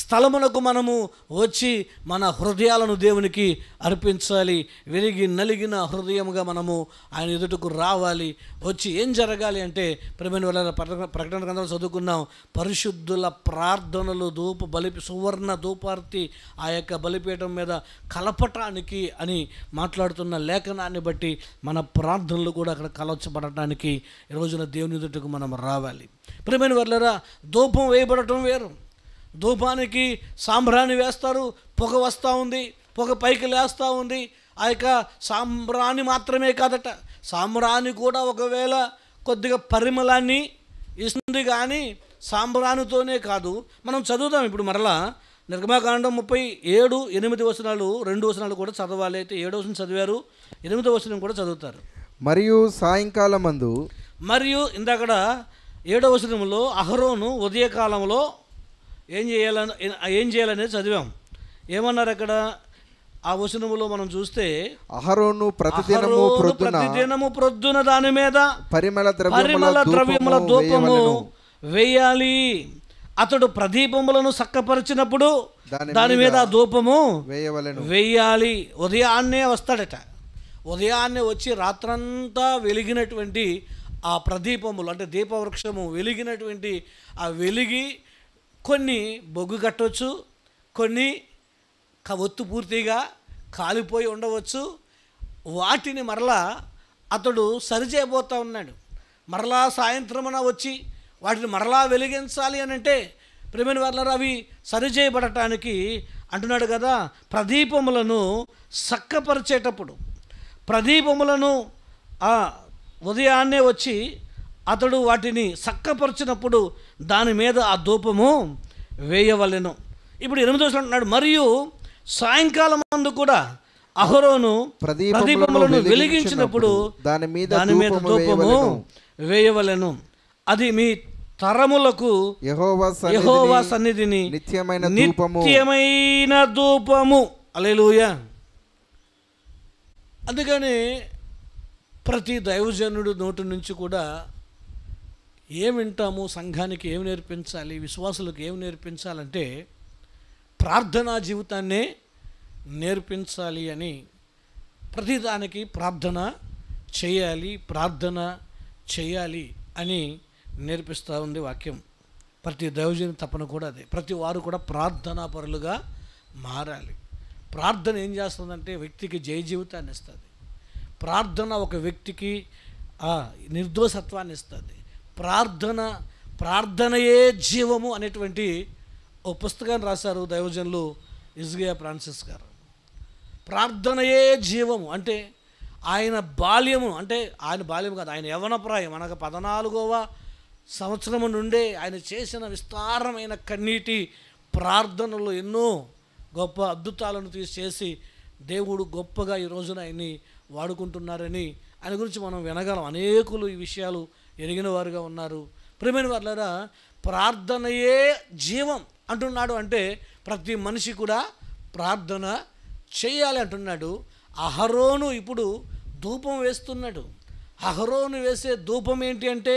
స్థలమునకు మనము వచ్చి మన హృదయాలను దేవునికి అర్పించాలి వెలిగి నలిగిన హృదయముగా మనము ఆయన ఎదుటకు రావాలి వచ్చి ఏం జరగాలి అంటే ప్రేమైన వాళ్ళ ప్రకటన గ్రంథాలు చదువుకున్నాం పరిశుద్ధుల ప్రార్థనలు దూపు బలి సువర్ణ దూపార్తి ఆ యొక్క బలిపీఠం మీద కలపటానికి అని మాట్లాడుతున్న లేఖనాన్ని బట్టి మన ప్రార్థనలు కూడా అక్కడ కలవచ్చబడటానికి ఈ రోజున దేవుని ఎదుటకు మనం రావాలి ప్రేమైన వాళ్ళరా ధూపం వేయబడటం వేరు ధూపానికి సాంబ్రాన్ని వేస్తారు పొగ వస్తూ ఉంది పొగ పైకి లేస్తూ ఉంది ఆ యొక్క సాంబ్రాణి మాత్రమే కాదట సాంబ్రాణి కూడా ఒకవేళ కొద్దిగా పరిమళాన్ని ఇస్తుంది కానీ సాంబ్రాణితోనే కాదు మనం చదువుదాం ఇప్పుడు మరలా నిర్గమాకాండం ముప్పై ఏడు ఎనిమిది వచనాలు రెండు వచనాలు కూడా చదవాలి అయితే ఏడు వచనం చదివారు ఎనిమిది వచనం కూడా చదువుతారు మరియు సాయంకాలం మరియు ఇందాక ఏడవ వచనంలో అహరోను ఉదయకాలంలో ఏం చేయాలని ఏం చేయాలనేది చదివాం ఏమన్నారు అక్కడ ఆ వచనములో మనం చూస్తే అహరోను ప్రతిదినము ప్రొద్దున ప్రతిదినము ప్రొద్దున దాని మీద పరిమళ పరిమళ ద్రవ్యముల దూపము వేయాలి అతడు ప్రదీపములను చక్కపరిచినప్పుడు దాని మీద దూపము వేయాలి ఉదయాన్నే వస్తాడట ఉదయాన్నే వచ్చి రాత్రంతా వెలిగినటువంటి ఆ ప్రదీపములు అంటే దీపవృక్షము వెలిగినటువంటి ఆ వెలిగి కొన్ని బొగ్గు కట్టవచ్చు కొన్ని ఒత్తు పూర్తిగా కాలిపోయి ఉండవచ్చు వాటిని మరలా అతడు సరిచేయబోతూ ఉన్నాడు మరలా సాయంత్రమున వచ్చి వాటిని మరలా వెలిగించాలి అని అంటే ప్రేమిని వాళ్ళ అవి సరిచేయబడటానికి అంటున్నాడు కదా ప్రదీపములను చక్కపరిచేటప్పుడు ప్రదీపములను ఉదయాన్నే వచ్చి అతడు వాటిని సక్కపరిచినప్పుడు దాని మీద ఆ ధూపము వేయవలెను ఇప్పుడు ఎనిమిదో అంటున్నాడు మరియు సాయంకాలం అందు కూడా అహరోను ప్రదీపములను వెలిగించినప్పుడు దాని మీద దాని మీద ధూపము వేయవలెను అది మీ తరములకు యహోవా సన్నిధిని నిత్యమైన నిత్యమైన ధూపము అలెలుయ అందుకని ప్రతి దైవజనుడు నోటి నుంచి కూడా ఏం వింటాము సంఘానికి ఏం నేర్పించాలి విశ్వాసులకు ఏం నేర్పించాలంటే ప్రార్థనా జీవితాన్నే నేర్పించాలి అని ప్రతిదానికి ప్రార్థన చేయాలి ప్రార్థన చేయాలి అని నేర్పిస్తూ ఉంది వాక్యం ప్రతి దైవజన తపన కూడా అదే ప్రతి వారు కూడా ప్రార్థనా పరులుగా మారాలి ప్రార్థన ఏం చేస్తుందంటే వ్యక్తికి జయ జీవితాన్ని ఇస్తుంది ప్రార్థన ఒక వ్యక్తికి నిర్దోషత్వాన్ని ఇస్తుంది ప్రార్థన ప్రార్థనయే జీవము అనేటువంటి ఓ పుస్తకాన్ని రాశారు దైవజనులు ఇజ్గియా ఫ్రాన్సిస్ గారు ప్రార్థనయే జీవము అంటే ఆయన బాల్యము అంటే ఆయన బాల్యం కాదు ఆయన యవనప్రాయం అనగా పద్నాలుగవ సంవత్సరము నుండే ఆయన చేసిన విస్తారమైన కన్నీటి ప్రార్థనలు ఎన్నో గొప్ప అద్భుతాలను తీసి దేవుడు గొప్పగా ఈ రోజున ఆయన్ని వాడుకుంటున్నారని ఆయన గురించి మనం వినగలం అనేకులు ఈ విషయాలు ఎరిగిన వారుగా ఉన్నారు ప్రేమైన వాళ్ళరా ప్రార్థనయే జీవం అంటున్నాడు అంటే ప్రతి మనిషి కూడా ప్రార్థన చేయాలి అంటున్నాడు అహరోను ఇప్పుడు ధూపం వేస్తున్నాడు అహరోను వేసే ధూపం ఏంటి అంటే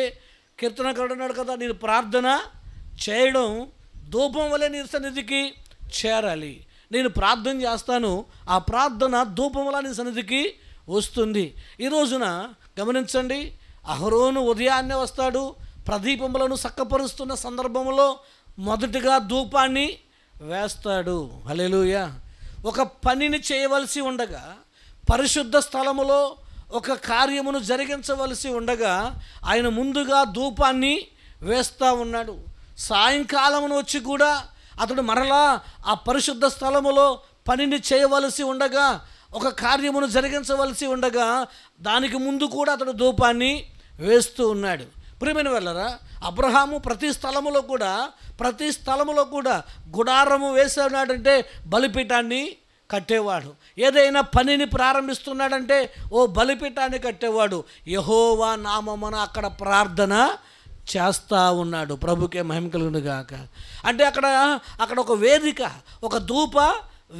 కీర్తన అన్నాడు కదా నేను ప్రార్థన చేయడం ధూపం వలె నీ సన్నిధికి చేరాలి నేను ప్రార్థన చేస్తాను ఆ ప్రార్థన ధూపం వల్ల నీ సన్నిధికి వస్తుంది ఈ రోజున గమనించండి అహరోను ఉదయాన్నే వస్తాడు ప్రదీపములను సక్కపరుస్తున్న సందర్భంలో మొదటిగా ధూపాన్ని వేస్తాడు హలేలుయ ఒక పనిని చేయవలసి ఉండగా పరిశుద్ధ స్థలములో ఒక కార్యమును జరిగించవలసి ఉండగా ఆయన ముందుగా ధూపాన్ని వేస్తూ ఉన్నాడు సాయంకాలమును వచ్చి కూడా అతడు మరలా ఆ పరిశుద్ధ స్థలములో పనిని చేయవలసి ఉండగా ఒక కార్యమును జరిగించవలసి ఉండగా దానికి ముందు కూడా అతడు ధూపాన్ని వేస్తూ ఉన్నాడు ప్రియమైన వెళ్ళరా అబ్రహాము ప్రతి స్థలములో కూడా ప్రతి స్థలములో కూడా గుడారము వేసేవాడంటే బలిపీఠాన్ని కట్టేవాడు ఏదైనా పనిని ప్రారంభిస్తున్నాడంటే ఓ బలిపీఠాన్ని కట్టేవాడు యహోవా నామమున అక్కడ ప్రార్థన చేస్తూ ఉన్నాడు ప్రభుకే మహిమ కలుగునుగాక అంటే అక్కడ అక్కడ ఒక వేదిక ఒక ధూప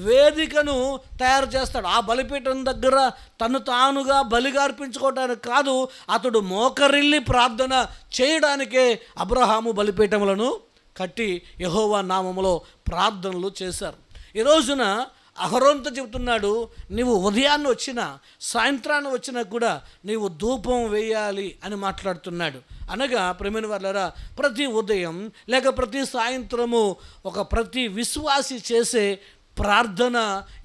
వేదికను తయారు చేస్తాడు ఆ బలిపీఠం దగ్గర తను తానుగా బలిగా అర్పించుకోవటానికి కాదు అతడు మోకరిల్లి ప్రార్థన చేయడానికే అబ్రహాము బలిపీఠములను కట్టి యహోవా నామములో ప్రార్థనలు చేశారు ఈ రోజున చెబుతున్నాడు నీవు ఉదయాన్నే వచ్చినా సాయంత్రాన్ని వచ్చినా కూడా నీవు ధూపం వేయాలి అని మాట్లాడుతున్నాడు అనగా ప్రమేణ వాళ్ళరా ప్రతి ఉదయం లేక ప్రతి సాయంత్రము ఒక ప్రతి విశ్వాసి చేసే ప్రార్థన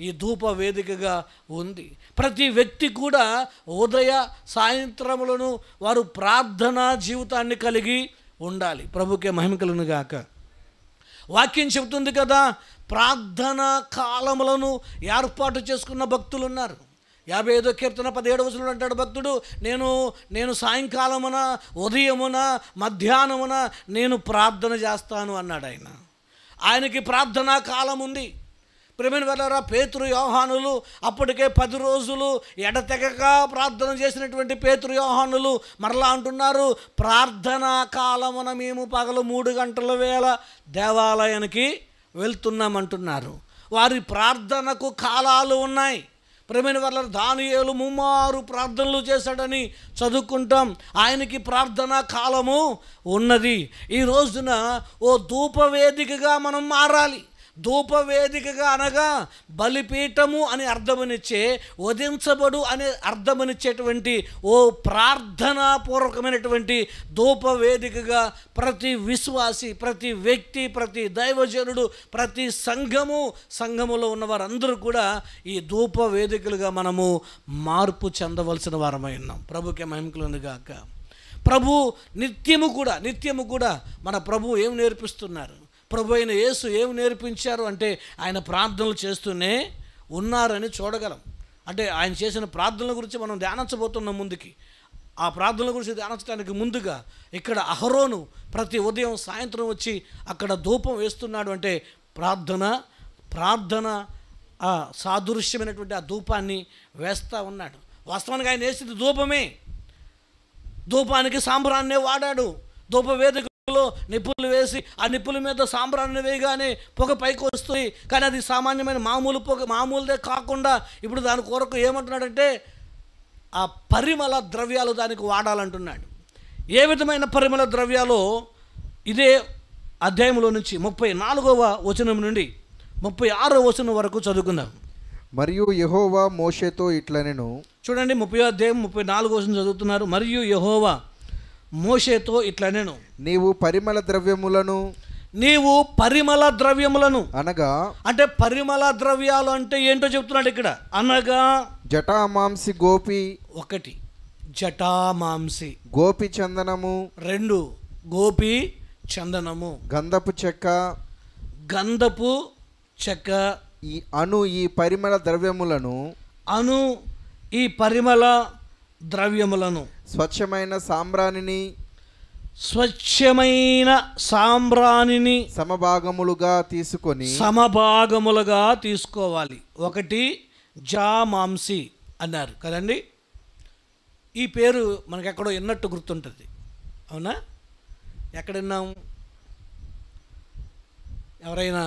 ఈ ధూప వేదికగా ఉంది ప్రతి వ్యక్తి కూడా ఉదయ సాయంత్రములను వారు ప్రార్థనా జీవితాన్ని కలిగి ఉండాలి ప్రభుకే మహిమకలను గాక వాక్యం చెబుతుంది కదా ప్రార్థనా కాలములను ఏర్పాటు చేసుకున్న భక్తులు ఉన్నారు యాభై ఐదో కీర్తన పదిహేడు వచ్చిన అంటాడు భక్తుడు నేను నేను సాయంకాలమున ఉదయమున మధ్యాహ్నమున నేను ప్రార్థన చేస్తాను అన్నాడు ఆయన ఆయనకి ప్రార్థనా కాలం ఉంది ప్రేమైన వెళ్ళారా పేతురు యోహానులు అప్పటికే పది రోజులు ఎడతెగక ప్రార్థన చేసినటువంటి పేతురు వ్యవహానులు మరలా అంటున్నారు ప్రార్థనా కాలమున మేము పగలు మూడు గంటల వేళ దేవాలయానికి వెళ్తున్నామంటున్నారు వారి ప్రార్థనకు కాలాలు ఉన్నాయి ప్రేమైన వాళ్ళ దానియేలు ముమ్మారు ప్రార్థనలు చేశాడని చదువుకుంటాం ఆయనకి ప్రార్థనా కాలము ఉన్నది ఈ రోజున ఓ ధూపవేదికగా మనం మారాలి ధూపవేదికగా అనగా బలిపీఠము అని అర్థమనిచ్చే వధించబడు అని అర్థమనిచ్చేటువంటి ఓ ప్రార్థనాపూర్వకమైనటువంటి ధూపవేదికగా ప్రతి విశ్వాసి ప్రతి వ్యక్తి ప్రతి దైవజనుడు ప్రతి సంఘము సంఘములో ఉన్నవారందరూ కూడా ఈ ధూపవేదికలుగా మనము మార్పు చెందవలసిన వారమై ఉన్నాం ప్రభుకే మహిమకులను గాక ప్రభు నిత్యము కూడా నిత్యము కూడా మన ప్రభు ఏం నేర్పిస్తున్నారు ప్రభు అయిన యేసు ఏం నేర్పించారు అంటే ఆయన ప్రార్థనలు చేస్తూనే ఉన్నారని చూడగలం అంటే ఆయన చేసిన ప్రార్థనల గురించి మనం ధ్యానించబోతున్నాం ముందుకి ఆ ప్రార్థనల గురించి ధ్యానించడానికి ముందుగా ఇక్కడ అహరోను ప్రతి ఉదయం సాయంత్రం వచ్చి అక్కడ ధూపం వేస్తున్నాడు అంటే ప్రార్థన ప్రార్థన ఆ సాదృశ్యమైనటువంటి ఆ ధూపాన్ని వేస్తూ ఉన్నాడు వాస్తవానికి ఆయన వేసింది ధూపమే ధూపానికి సాంబ్రాన్నే వాడాడు ధూప వేదిక నిప్పులు వేసి ఆ నిప్పుల మీద సాంబ్రాన్ని వేయగానే పొగ పైకి వస్తుంది కానీ అది సామాన్యమైన మామూలు పొగ మామూలుదే కాకుండా ఇప్పుడు దాని కొరకు ఏమంటున్నాడంటే ఆ పరిమళ ద్రవ్యాలు దానికి వాడాలంటున్నాడు ఏ విధమైన పరిమళ ద్రవ్యాలు ఇదే అధ్యాయంలో నుంచి ముప్పై నాలుగవ వచనం నుండి ముప్పై ఆరో వచనం వరకు చదువుకుందాం మరియు యహోవా మోషేతో నేను చూడండి ముప్పై అధ్యాయం ముప్పై నాలుగో వచనం చదువుతున్నారు మరియు యహోవా మోషేతో ఇట్లా నేను నీవు పరిమళ ద్రవ్యములను నీవు పరిమళ ద్రవ్యములను అనగా అంటే పరిమళ ద్రవ్యాలు అంటే ఏంటో చెప్తున్నాడు ఇక్కడ అనగా జటామాంసి గోపి ఒకటి జటామాంసి గోపి చందనము రెండు గోపి చందనము గంధపు చెక్క గంధపు చెక్క ఈ అను ఈ పరిమళ ద్రవ్యములను అను ఈ పరిమళ ద్రవ్యములను స్వచ్ఛమైన సాంబ్రాణిని స్వచ్ఛమైన సాంబ్రాణిని సమభాగములుగా తీసుకొని సమభాగములుగా తీసుకోవాలి ఒకటి జా మాంసి అన్నారు కదండి ఈ పేరు మనకెక్కడో విన్నట్టు గుర్తుంటుంది అవునా ఎక్కడ విన్నాం ఎవరైనా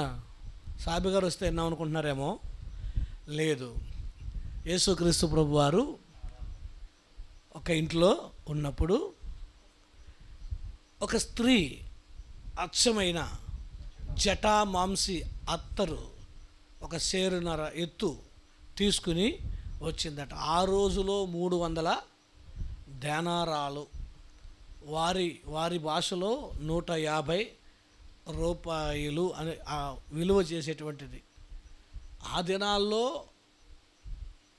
సాబిగారు వస్తే విన్నాం అనుకుంటున్నారేమో లేదు యేసుక్రీస్తు ప్రభు వారు ఒక ఇంట్లో ఉన్నప్పుడు ఒక స్త్రీ అచ్చమైన మాంసి అత్తరు ఒక సేరునర ఎత్తు తీసుకుని వచ్చిందట ఆ రోజులో మూడు వందల ధ్యానారాలు వారి వారి భాషలో నూట యాభై రూపాయలు అని విలువ చేసేటువంటిది ఆ దినాల్లో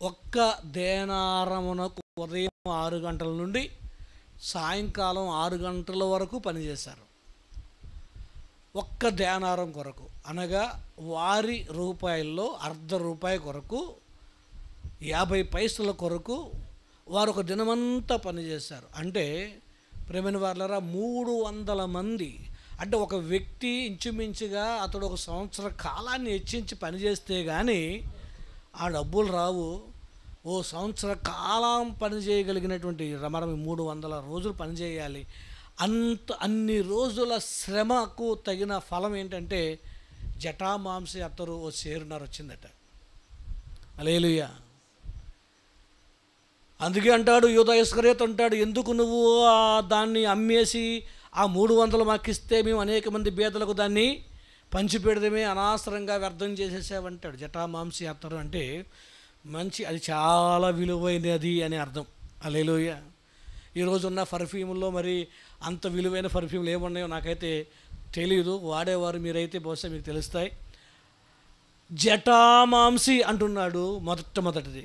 ఒక్క దేనారమునకు ఉదయం ఆరు గంటల నుండి సాయంకాలం ఆరు గంటల వరకు పనిచేశారు ఒక్క ధ్యానారం కొరకు అనగా వారి రూపాయల్లో అర్ధ రూపాయి కొరకు యాభై పైసల కొరకు వారు ఒక దినమంతా పనిచేశారు అంటే ప్రేమని వార్లరా మూడు వందల మంది అంటే ఒక వ్యక్తి ఇంచుమించుగా అతడు ఒక సంవత్సర కాలాన్ని హెచ్చించి పనిచేస్తే కానీ ఆ డబ్బులు రావు ఓ సంవత్సర కాలం పనిచేయగలిగినటువంటి రమరమి మూడు వందల రోజులు పనిచేయాలి అంత అన్ని రోజుల శ్రమకు తగిన ఫలం ఏంటంటే జటామాంసి అత్తరు ఓ సేరున్నర వచ్చిందట అలేలుయ అందుకే అంటాడు యోధయస్కరేత్ అంటాడు ఎందుకు నువ్వు దాన్ని అమ్మేసి ఆ మూడు వందలు మాకు ఇస్తే మేము అనేక మంది బేదలకు దాన్ని పంచిపెడదమే అనవసరంగా వ్యర్థం చేసేసావంటాడు జటామాంసి అత్తరు అంటే మంచి అది చాలా విలువైనది అని అర్థం అలేలోయ ఈరోజున్న పర్ఫ్యూమ్లో మరి అంత విలువైన పర్ఫ్యూమ్లు ఏమున్నాయో నాకైతే తెలియదు వాడేవారు మీరైతే బహుశా మీకు తెలుస్తాయి జటామాంసి అంటున్నాడు మొట్టమొదటిది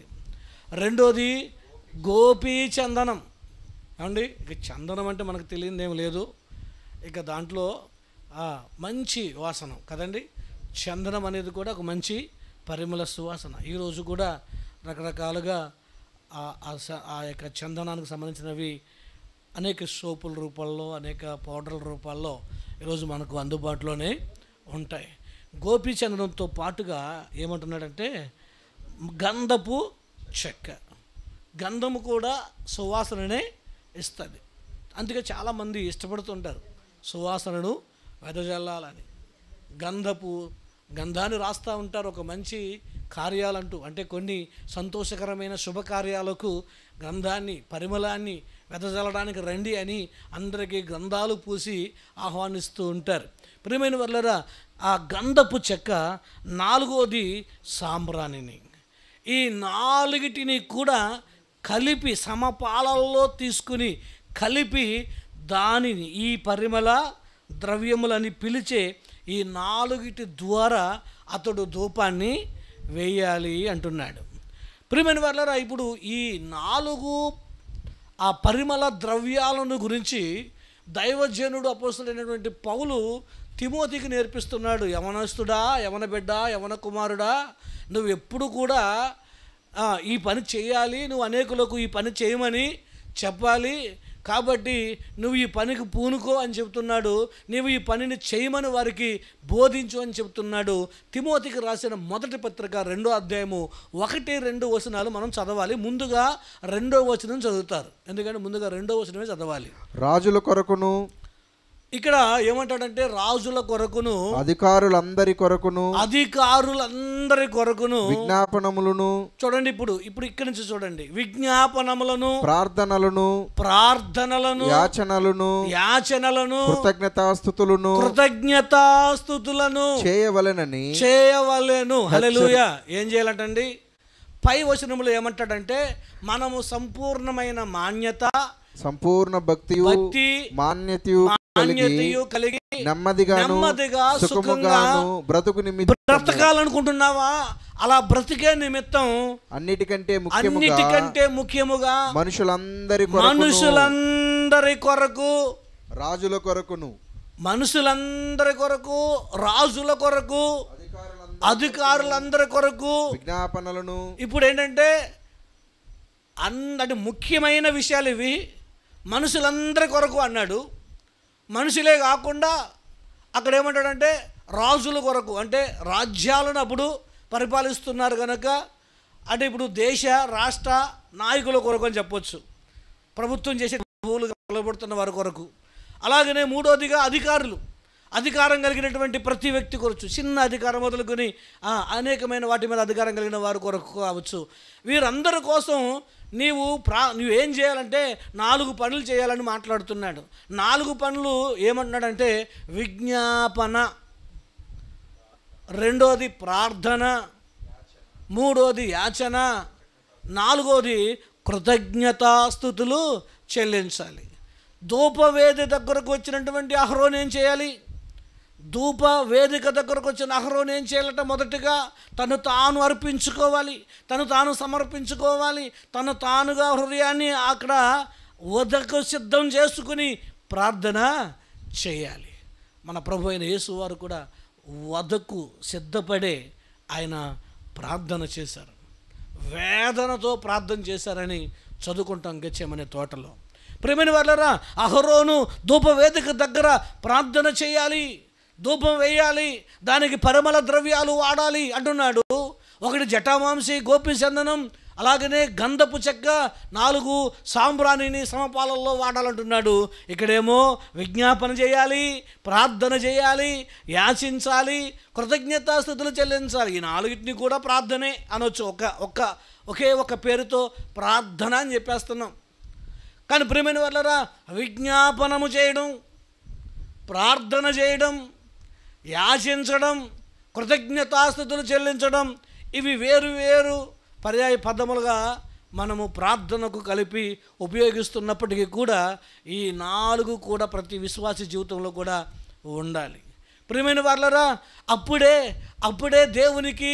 రెండోది గోపీ చందనం ఏమండి ఇక చందనం అంటే మనకు తెలియదేం లేదు ఇక దాంట్లో మంచి వాసనం కదండి చందనం అనేది కూడా ఒక మంచి పరిమళ సువాసన ఈరోజు కూడా రకరకాలుగా ఆ యొక్క చందనానికి సంబంధించినవి అనేక సోపుల రూపాల్లో అనేక పౌడర్ల రూపాల్లో ఈరోజు మనకు అందుబాటులోనే ఉంటాయి గోపీచందనంతో పాటుగా ఏమంటున్నాడంటే గంధపు చెక్క గంధము కూడా సువాసననే ఇస్తుంది అందుకే చాలామంది ఇష్టపడుతుంటారు సువాసనను వెదజల్లాలని గంధపు గంధాన్ని రాస్తూ ఉంటారు ఒక మంచి కార్యాలంటూ అంటే కొన్ని సంతోషకరమైన శుభకార్యాలకు గ్రంథాన్ని పరిమళాన్ని వెదజల్లడానికి రండి అని అందరికీ గ్రంథాలు పూసి ఆహ్వానిస్తూ ఉంటారు ప్రియమైన వర్లరా ఆ గంధపు చెక్క నాలుగోది సాంబ్రాణిని ఈ నాలుగిటిని కూడా కలిపి సమపాలల్లో తీసుకుని కలిపి దానిని ఈ పరిమళ ద్రవ్యములని పిలిచే ఈ నాలుగిటి ద్వారా అతడు ధూపాన్ని వేయాలి అంటున్నాడు ప్రియమైన వాళ్ళరా ఇప్పుడు ఈ నాలుగు ఆ పరిమళ ద్రవ్యాలను గురించి దైవజనుడు అపోసులైనటువంటి పౌలు తిమోతికి నేర్పిస్తున్నాడు యవనస్తుడా యవన బిడ్డ యవన కుమారుడా నువ్వు ఎప్పుడు కూడా ఈ పని చేయాలి నువ్వు అనేకులకు ఈ పని చేయమని చెప్పాలి కాబట్టి నువ్వు ఈ పనికి పూనుకో అని చెబుతున్నాడు నువ్వు ఈ పనిని చేయమని వారికి బోధించు అని చెబుతున్నాడు తిమోతికి రాసిన మొదటి పత్రిక రెండో అధ్యాయము ఒకటి రెండు వచనాలు మనం చదవాలి ముందుగా రెండో వచనం చదువుతారు ఎందుకంటే ముందుగా రెండో వచనమే చదవాలి రాజుల కొరకును ఇక్కడ ఏమంటాడంటే రాజుల కొరకును అధికారులందరి కొరకును అధికారులందరి కొరకును విజ్ఞాపనములను చూడండి ఇప్పుడు ఇప్పుడు ఇక్కడ నుంచి చూడండి విజ్ఞాపనములను ప్రార్థనలను ప్రార్థనలను యాచనలను యాచనలను కృతజ్ఞతాస్థుతులను కృతజ్ఞతాస్థుతులను చేయవలెనని చేయవలెను హలెలుయ ఏం చేయాలంటండి పై వచనములు ఏమంటాడంటే మనము సంపూర్ణమైన మాన్యత సంపూర్ణ భక్తి మాన్యత కలిగి నెమ్మదిగా సుఖంగా బ్రతుకు నిమిత్తం బ్రతకాలనుకుంటున్నావా అలా బ్రతికే నిమిత్తం అన్నిటికంటే అన్నిటికంటే ముఖ్యముగా మనుషులందరి మనుషులందరి కొరకు రాజుల కొరకును మనుషులందరి కొరకు రాజుల కొరకు అధికారులందరి కొరకు విజ్ఞాపనలను ఇప్పుడు ఏంటంటే అందటి ముఖ్యమైన విషయాలు ఇవి మనుషులందరి కొరకు అన్నాడు మనుషులే కాకుండా అక్కడ ఏమంటాడంటే రాజుల కొరకు అంటే రాజ్యాలను అప్పుడు పరిపాలిస్తున్నారు కనుక అంటే ఇప్పుడు దేశ రాష్ట్ర నాయకుల కొరకు అని చెప్పొచ్చు ప్రభుత్వం చేసే ప్రభువులు కలబడుతున్న వారి కొరకు అలాగనే మూడోదిగా అధికారులు అధికారం కలిగినటువంటి ప్రతి వ్యక్తి కొరచు చిన్న అధికారం మొదలుకొని అనేకమైన వాటి మీద అధికారం కలిగిన వారు కొరకు కావచ్చు వీరందరి కోసం నీవు ప్రా నువ్వేం చేయాలంటే నాలుగు పనులు చేయాలని మాట్లాడుతున్నాడు నాలుగు పనులు ఏమంటున్నాడంటే విజ్ఞాపన రెండోది ప్రార్థన మూడోది యాచన నాలుగోది కృతజ్ఞతాస్థుతులు చెల్లించాలి ధూపవేది దగ్గరకు వచ్చినటువంటి అహరోన్ ఏం చేయాలి ధూప వేదిక దగ్గరకు వచ్చిన అహరోన్ ఏం చేయాలట మొదటగా తను తాను అర్పించుకోవాలి తను తాను సమర్పించుకోవాలి తను తానుగా హృదయాన్ని అక్కడ వదకు సిద్ధం చేసుకుని ప్రార్థన చేయాలి మన ప్రభు అయిన యేసువారు కూడా వదకు సిద్ధపడే ఆయన ప్రార్థన చేశారు వేదనతో ప్రార్థన చేశారని చదువుకుంటాం గచ్చేమనే తోటలో ప్రేమైన వాళ్ళరా అహరోను ధూపవేదిక దగ్గర ప్రార్థన చేయాలి ధూపం వేయాలి దానికి పరిమళ ద్రవ్యాలు వాడాలి అంటున్నాడు ఒకటి జటామాంసి చందనం అలాగనే గంధపు చెక్క నాలుగు సాంబ్రాణిని సమపాలల్లో వాడాలంటున్నాడు ఇక్కడేమో విజ్ఞాపన చేయాలి ప్రార్థన చేయాలి యాచించాలి కృతజ్ఞతాస్థితులు చెల్లించాలి ఈ నాలుగింటిని కూడా ప్రార్థనే అనొచ్చు ఒక ఒక్క ఒకే ఒక పేరుతో ప్రార్థన అని చెప్పేస్తున్నాం కానీ ప్రియమైన వాళ్ళరా విజ్ఞాపనము చేయడం ప్రార్థన చేయడం యాచించడం కృతజ్ఞతాస్థుతులు చెల్లించడం ఇవి వేరు వేరు పర్యాయ పదములుగా మనము ప్రార్థనకు కలిపి ఉపయోగిస్తున్నప్పటికీ కూడా ఈ నాలుగు కూడా ప్రతి విశ్వాస జీవితంలో కూడా ఉండాలి ప్రియమైన వాళ్ళరా అప్పుడే అప్పుడే దేవునికి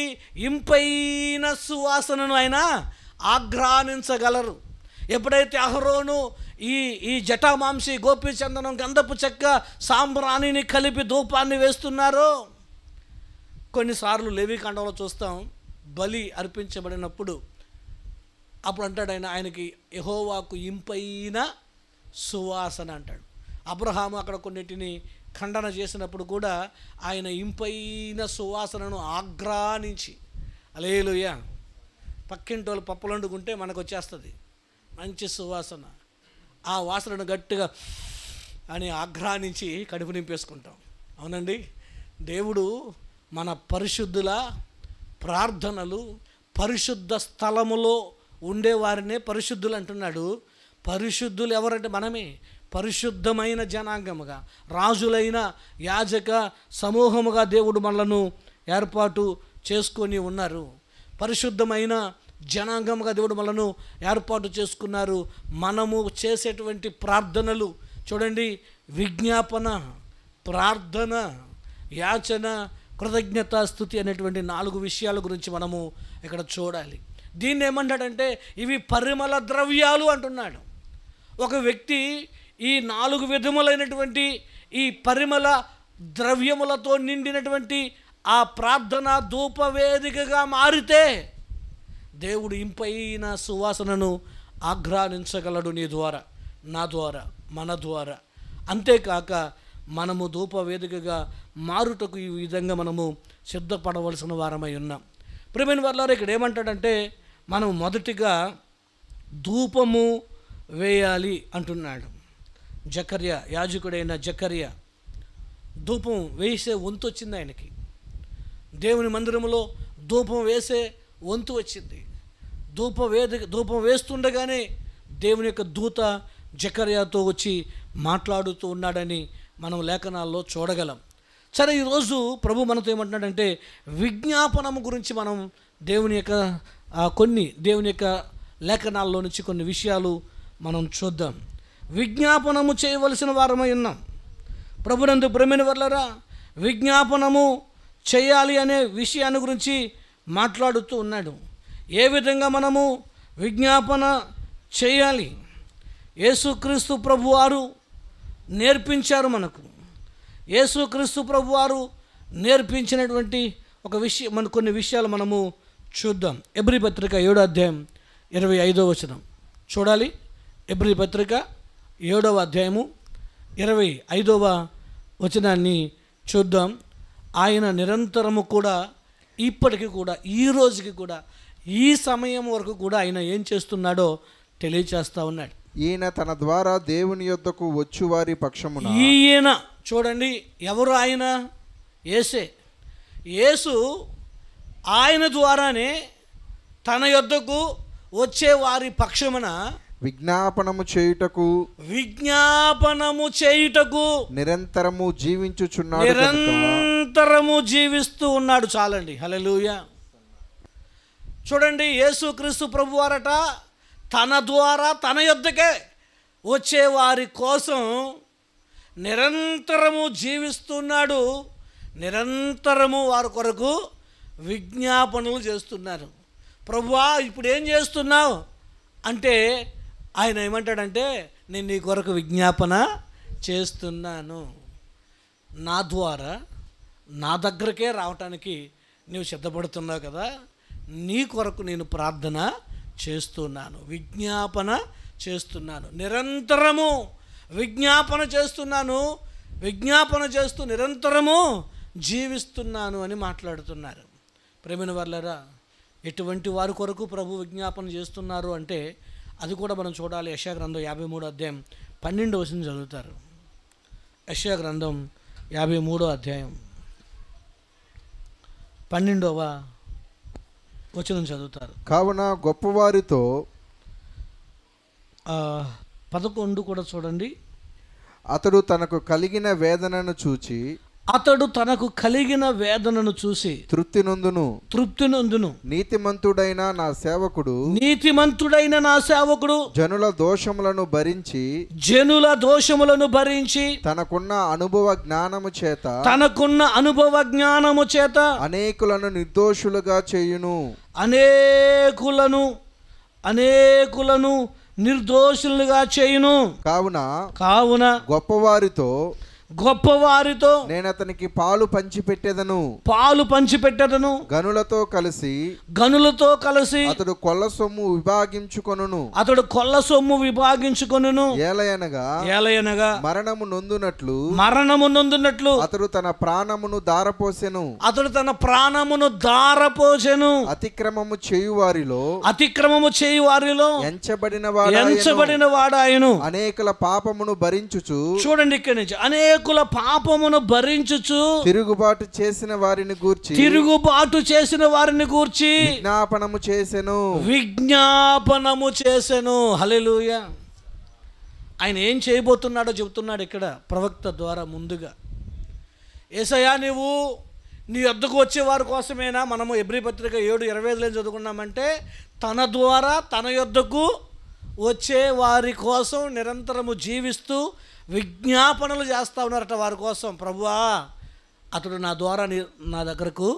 ఇంపైన సువాసనను ఆయన ఆఘ్రానించగలరు ఎప్పుడైతే అహరోను ఈ ఈ జటామాంసి గోపీచందనం గంధపు చెక్క సాంబ్రాణిని కలిపి ధూపాన్ని వేస్తున్నారు కొన్నిసార్లు లేవికాండంలో చూస్తాం బలి అర్పించబడినప్పుడు అప్పుడు అంటాడు ఆయన ఆయనకి యహోవాకు ఇంపైన సువాసన అంటాడు అబ్రహాము అక్కడ కొన్నిటిని ఖండన చేసినప్పుడు కూడా ఆయన ఇంపైన సువాసనను ఆగ్రానించి అలేలుయ్య పక్కింటి వాళ్ళు పప్పులు వండుకుంటే మనకు వచ్చేస్తుంది మంచి సువాసన ఆ వాసనను గట్టిగా అని ఆఘ్రానించి కడుపు నింపేసుకుంటాం అవునండి దేవుడు మన పరిశుద్ధుల ప్రార్థనలు పరిశుద్ధ స్థలములో ఉండేవారినే పరిశుద్ధులు అంటున్నాడు పరిశుద్ధులు ఎవరంటే మనమే పరిశుద్ధమైన జనాంగముగా రాజులైన యాజక సమూహముగా దేవుడు మనలను ఏర్పాటు చేసుకొని ఉన్నారు పరిశుద్ధమైన జనాంగంగా దేవుడు మనను ఏర్పాటు చేసుకున్నారు మనము చేసేటువంటి ప్రార్థనలు చూడండి విజ్ఞాపన ప్రార్థన యాచన కృతజ్ఞత స్థుతి అనేటువంటి నాలుగు విషయాల గురించి మనము ఇక్కడ చూడాలి దీన్ని ఏమంటాడంటే ఇవి పరిమళ ద్రవ్యాలు అంటున్నాడు ఒక వ్యక్తి ఈ నాలుగు విధములైనటువంటి ఈ పరిమళ ద్రవ్యములతో నిండినటువంటి ఆ ప్రార్థన ధూపవేదికగా మారితే దేవుడు ఇంపైన సువాసనను ఆఘ్రానించగలడు నీ ద్వారా నా ద్వారా మన ద్వారా అంతేకాక మనము ధూపవేదికగా మారుటకు ఈ విధంగా మనము సిద్ధపడవలసిన వారమై ఉన్నాం ప్రేమైన వర్లారు ఇక్కడ ఏమంటాడంటే మనం మొదటిగా ధూపము వేయాలి అంటున్నాడు జకర్య యాజకుడైన జకర్య ధూపం వేసే వంతు వచ్చింది ఆయనకి దేవుని మందిరంలో ధూపం వేసే వంతు వచ్చింది ధూప వేద ధూపం వేస్తుండగానే దేవుని యొక్క దూత జకర్యాతో వచ్చి మాట్లాడుతూ ఉన్నాడని మనం లేఖనాల్లో చూడగలం సరే ఈరోజు ప్రభు మనతో ఏమంటున్నాడంటే విజ్ఞాపనం గురించి మనం దేవుని యొక్క కొన్ని దేవుని యొక్క లేఖనాల్లో నుంచి కొన్ని విషయాలు మనం చూద్దాం విజ్ఞాపనము చేయవలసిన వారమై ఉన్నాం ప్రభునందు బ్రహ్మిన వర్లరా విజ్ఞాపనము చేయాలి అనే విషయాన్ని గురించి మాట్లాడుతూ ఉన్నాడు ఏ విధంగా మనము విజ్ఞాపన చేయాలి యేసుక్రీస్తు ప్రభు వారు నేర్పించారు మనకు యేసుక్రీస్తు ప్రభు వారు నేర్పించినటువంటి ఒక విషయం మన కొన్ని విషయాలు మనము చూద్దాం ఎబ్రి పత్రిక ఏడో అధ్యాయం ఇరవై ఐదో వచనం చూడాలి ఎబ్రి పత్రిక ఏడవ అధ్యాయము ఇరవై ఐదవ వచనాన్ని చూద్దాం ఆయన నిరంతరము కూడా ఇప్పటికీ కూడా ఈ రోజుకి కూడా ఈ సమయం వరకు కూడా ఆయన ఏం చేస్తున్నాడో తెలియచేస్తా ఉన్నాడు ఈయన తన ద్వారా దేవుని యొద్దకు వచ్చు వారి పక్షమున ఈయన చూడండి ఎవరు ఆయన ఏసే యేసు ఆయన ద్వారానే తన యొద్దకు వచ్చే వారి పక్షమున విజ్ఞాపనము చేయుటకు విజ్ఞాపనము చేయుటకు నిరంతరము జీవించుచున్నాడు నిరంతరము జీవిస్తూ ఉన్నాడు చాలండి హలో చూడండి యేసుక్రీస్తు ప్రభువారట తన ద్వారా తన యొద్దకే వారి కోసం నిరంతరము జీవిస్తున్నాడు నిరంతరము వారి కొరకు విజ్ఞాపనలు చేస్తున్నారు ప్రభువా ఇప్పుడు ఏం చేస్తున్నావు అంటే ఆయన ఏమంటాడంటే నేను నీ కొరకు విజ్ఞాపన చేస్తున్నాను నా ద్వారా నా దగ్గరకే రావటానికి నువ్వు సిద్ధపడుతున్నావు కదా నీ కొరకు నేను ప్రార్థన చేస్తున్నాను విజ్ఞాపన చేస్తున్నాను నిరంతరము విజ్ఞాపన చేస్తున్నాను విజ్ఞాపన చేస్తూ నిరంతరము జీవిస్తున్నాను అని మాట్లాడుతున్నారు ప్రేమిన వర్లరా ఎటువంటి వారి కొరకు ప్రభు విజ్ఞాపన చేస్తున్నారు అంటే అది కూడా మనం చూడాలి యశాగ్రంథం యాభై మూడో అధ్యాయం పన్నెండు వచనం చదువుతారు గ్రంథం యాభై మూడో అధ్యాయం పన్నెండవ వచ్చిన చదువుతారు కావున గొప్పవారితో పదకొండు కూడా చూడండి అతడు తనకు కలిగిన వేదనను చూచి అతడు తనకు కలిగిన వేదనను చూసి తృప్తి నందును తృప్తి నందును నీతిమంతుడైన నా సేవకుడు నీతిమంతుడైన నా సేవకుడు జనుల దోషములను భరించి జనుల దోషములను భరించి తనకున్న అనుభవ జ్ఞానము చేత తనకున్న అనుభవ జ్ఞానము చేత అనేకులను నిర్దోషులుగా చేయును అనేకులను అనేకులను నిర్దోషులుగా చేయును కావున కావున గొప్పవారితో గొప్పవారితో నేను అతనికి పాలు పంచి పెట్టేదను పాలు పంచి పెట్టేదను గనులతో కలిసి గనులతో కలిసి అతడు కొల్ల సొమ్ము విభాగించుకొనును అతడు కొల్ల సొమ్ము విభాగించుకొనును ఏలయనగా ఏలయనగా మరణము నొందునట్లు మరణము నొందునట్లు అతడు తన ప్రాణమును దారపోసెను అతడు తన ప్రాణమును దారపోసెను అతిక్రమము చేయు వారిలో అతిక్రమము చేయు వారిలో ఎంచబడిన వాడు ఎంచబడిన వాడు ఆయను అనేకల పాపమును భరించుచు చూడండి ఇక్కడి నుంచి అనేక అనేకుల పాపమును భరించుచు తిరుగుబాటు చేసిన వారిని గూర్చి తిరుగుబాటు చేసిన వారిని గూర్చి విజ్ఞాపనము చేసెను విజ్ఞాపనము చేసెను హలెలుయ ఆయన ఏం చేయబోతున్నాడో చెబుతున్నాడు ఇక్కడ ప్రవక్త ద్వారా ముందుగా ఏసయా నువ్వు నీ వద్దకు వచ్చే వారి కోసమేనా మనము ఎబ్రి పత్రిక ఏడు ఇరవై ఐదులో చదువుకున్నామంటే తన ద్వారా తన యొద్దకు వచ్చే వారి కోసం నిరంతరము జీవిస్తూ విజ్ఞాపనలు చేస్తూ ఉన్నారట వారి కోసం ప్రభువా అతడు నా ద్వారా నా దగ్గరకు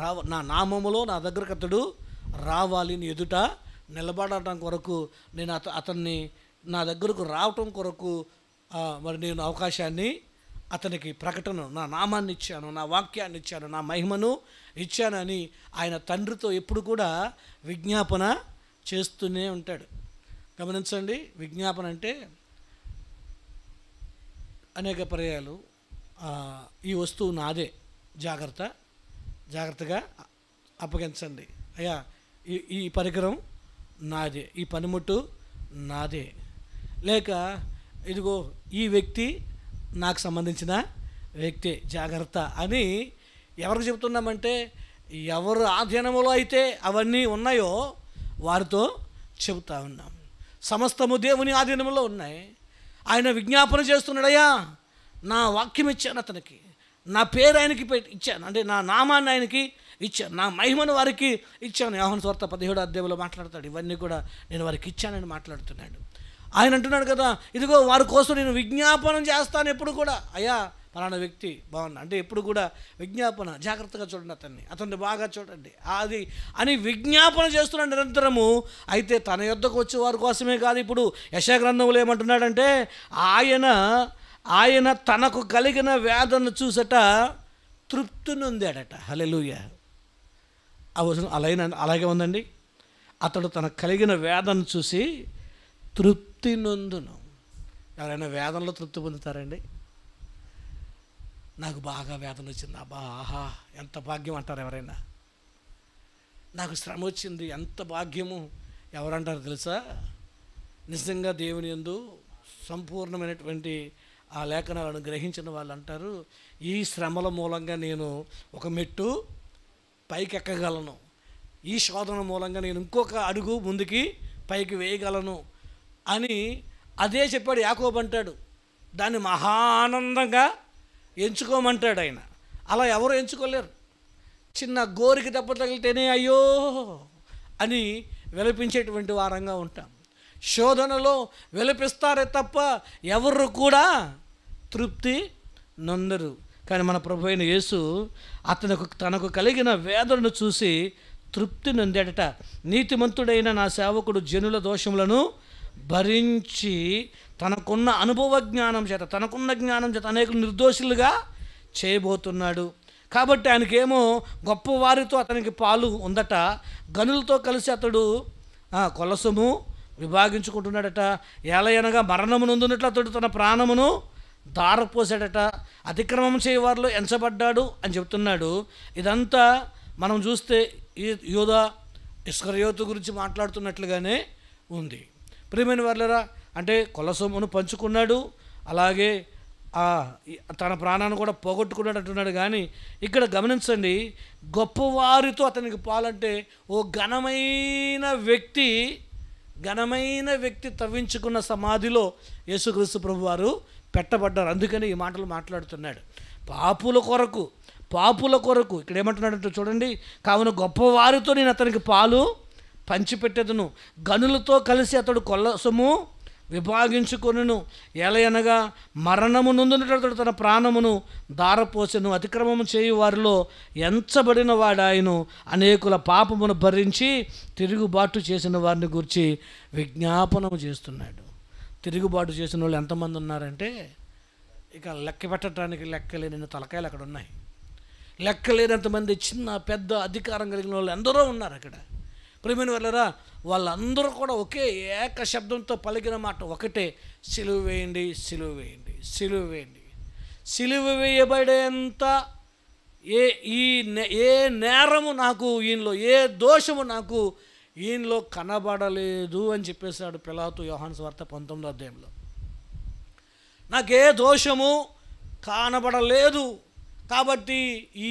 రావ నా నామములో నా దగ్గరకు అతడు రావాలి నీ ఎదుట నిలబడటం కొరకు నేను అత అతన్ని నా దగ్గరకు రావటం కొరకు మరి నేను అవకాశాన్ని అతనికి ప్రకటన నా నామాన్ని ఇచ్చాను నా వాక్యాన్ని ఇచ్చాను నా మహిమను ఇచ్చానని ఆయన తండ్రితో ఎప్పుడు కూడా విజ్ఞాపన చేస్తూనే ఉంటాడు గమనించండి విజ్ఞాపన అంటే అనేక పర్యాలు ఈ వస్తువు నాదే జాగ్రత్త జాగ్రత్తగా అప్పగించండి అయ్యా ఈ ఈ పరికరం నాదే ఈ పనిముట్టు నాదే లేక ఇదిగో ఈ వ్యక్తి నాకు సంబంధించిన వ్యక్తి జాగ్రత్త అని ఎవరికి చెబుతున్నామంటే ఎవరు ఆధీనంలో అయితే అవన్నీ ఉన్నాయో వారితో చెబుతా ఉన్నాం సమస్తము దేవుని ఆధీనంలో ఉన్నాయి ఆయన విజ్ఞాపన చేస్తున్నాడయ్యా నా వాక్యం ఇచ్చాను అతనికి నా పేరు ఆయనకి ఇచ్చాను అంటే నా నామాన్ని ఆయనకి ఇచ్చాను నా మహిమను వారికి ఇచ్చాను యోహన్ స్వార్థ పదిహేడు అధ్యాయంలో మాట్లాడతాడు ఇవన్నీ కూడా నేను వారికి ఇచ్చానని మాట్లాడుతున్నాడు ఆయన అంటున్నాడు కదా ఇదిగో వారి కోసం నేను విజ్ఞాపనం చేస్తాను ఎప్పుడు కూడా అయ్యా పలానా వ్యక్తి బాగున్నా అంటే ఎప్పుడు కూడా విజ్ఞాపన జాగ్రత్తగా చూడండి అతన్ని అతన్ని బాగా చూడండి అది అని విజ్ఞాపన చేస్తున్న నిరంతరము అయితే తన యొద్దకు వచ్చేవారి కోసమే కాదు ఇప్పుడు యశాగ్రంథములు ఏమంటున్నాడంటే ఆయన ఆయన తనకు కలిగిన వేదన చూసట తృప్తి నొందాడట హలెలుయ అవసరం అలాగే అలాగే ఉందండి అతడు తనకు కలిగిన వేదన చూసి తృప్తి నొందును ఎవరైనా వేదనలో తృప్తి పొందుతారండి నాకు బాగా వేదన వచ్చింది అబ్బా ఆహా ఎంత భాగ్యం అంటారు ఎవరైనా నాకు శ్రమ వచ్చింది ఎంత భాగ్యము ఎవరంటారు తెలుసా నిజంగా దేవుని ఎందు సంపూర్ణమైనటువంటి ఆ లేఖనాలను గ్రహించిన వాళ్ళు అంటారు ఈ శ్రమల మూలంగా నేను ఒక మెట్టు పైకి ఎక్కగలను ఈ శోధన మూలంగా నేను ఇంకొక అడుగు ముందుకి పైకి వేయగలను అని అదే చెప్పాడు యాకోబంటాడు దాన్ని మహానందంగా ఎంచుకోమంటాడు ఆయన అలా ఎవరు ఎంచుకోలేరు చిన్న గోరికి దెబ్బ తగిలితేనే అయ్యో అని విలపించేటువంటి వారంగా ఉంటాం శోధనలో విలపిస్తారే తప్ప ఎవరు కూడా తృప్తి నొందరు కానీ మన ప్రభు అయిన యేసు అతను తనకు కలిగిన వేదనను చూసి తృప్తి నొందేడట నీతిమంతుడైన నా సేవకుడు జనుల దోషములను భరించి తనకున్న అనుభవ జ్ఞానం చేత తనకున్న జ్ఞానం చేత అనేక నిర్దోషులుగా చేయబోతున్నాడు కాబట్టి ఆయనకేమో గొప్పవారితో అతనికి పాలు ఉందట గనులతో కలిసి అతడు కొలసము విభాగించుకుంటున్నాడట ఏలయనగా మరణమునందున్నట్లు అతడు తన ప్రాణమును దారపోసాడట అతిక్రమం చేయవారిలో ఎంచబడ్డాడు అని చెప్తున్నాడు ఇదంతా మనం చూస్తే యోధ ఇస్కరయోతు గురించి మాట్లాడుతున్నట్లుగానే ఉంది ప్రియమైన వాళ్ళరా అంటే కొలసొమ్మును పంచుకున్నాడు అలాగే తన ప్రాణాన్ని కూడా పోగొట్టుకున్నాడు అంటున్నాడు కానీ ఇక్కడ గమనించండి గొప్పవారితో అతనికి పాలంటే ఓ ఘనమైన వ్యక్తి ఘనమైన వ్యక్తి తవ్వించుకున్న సమాధిలో యేసుక్రీస్తు ప్రభు వారు పెట్టబడ్డారు అందుకని ఈ మాటలు మాట్లాడుతున్నాడు పాపుల కొరకు పాపుల కొరకు ఇక్కడ ఏమంటున్నాడంటే చూడండి కావున గొప్పవారితో నేను అతనికి పాలు పంచిపెట్టేదను గనులతో కలిసి అతడు కొల్లసము సొమ్ము విభాగించుకొనును ఎలయనగా మరణము నుందునటడు తన ప్రాణమును దారపోసెను అతిక్రమము చేయు వారిలో ఎంచబడిన వాడాయను అనేకుల పాపమును భరించి తిరుగుబాటు చేసిన వారిని గురించి విజ్ఞాపనము చేస్తున్నాడు తిరుగుబాటు చేసిన వాళ్ళు ఎంతమంది ఉన్నారంటే ఇక లెక్క పెట్టడానికి లెక్కలేని తలకాయలు అక్కడ ఉన్నాయి లెక్కలేనంతమంది చిన్న పెద్ద అధికారం కలిగిన వాళ్ళు ఎందరో ఉన్నారు అక్కడ ప్రేమైన వెళ్ళరా వాళ్ళందరూ కూడా ఒకే ఏక శబ్దంతో పలికిన మాట ఒకటే సిలువ వేయండి సిలువ వేయండి సిలువ వేయండి సిలువ వేయబడేంత ఏ ఈ ఏ నేరము నాకు ఈయనలో ఏ దోషము నాకు ఈయనలో కనబడలేదు అని చెప్పేశాడు పిలాతు యోహాన్ స్వార్త పంతొమ్మిదో అధ్యాయంలో నాకే దోషము కానబడలేదు కాబట్టి ఈ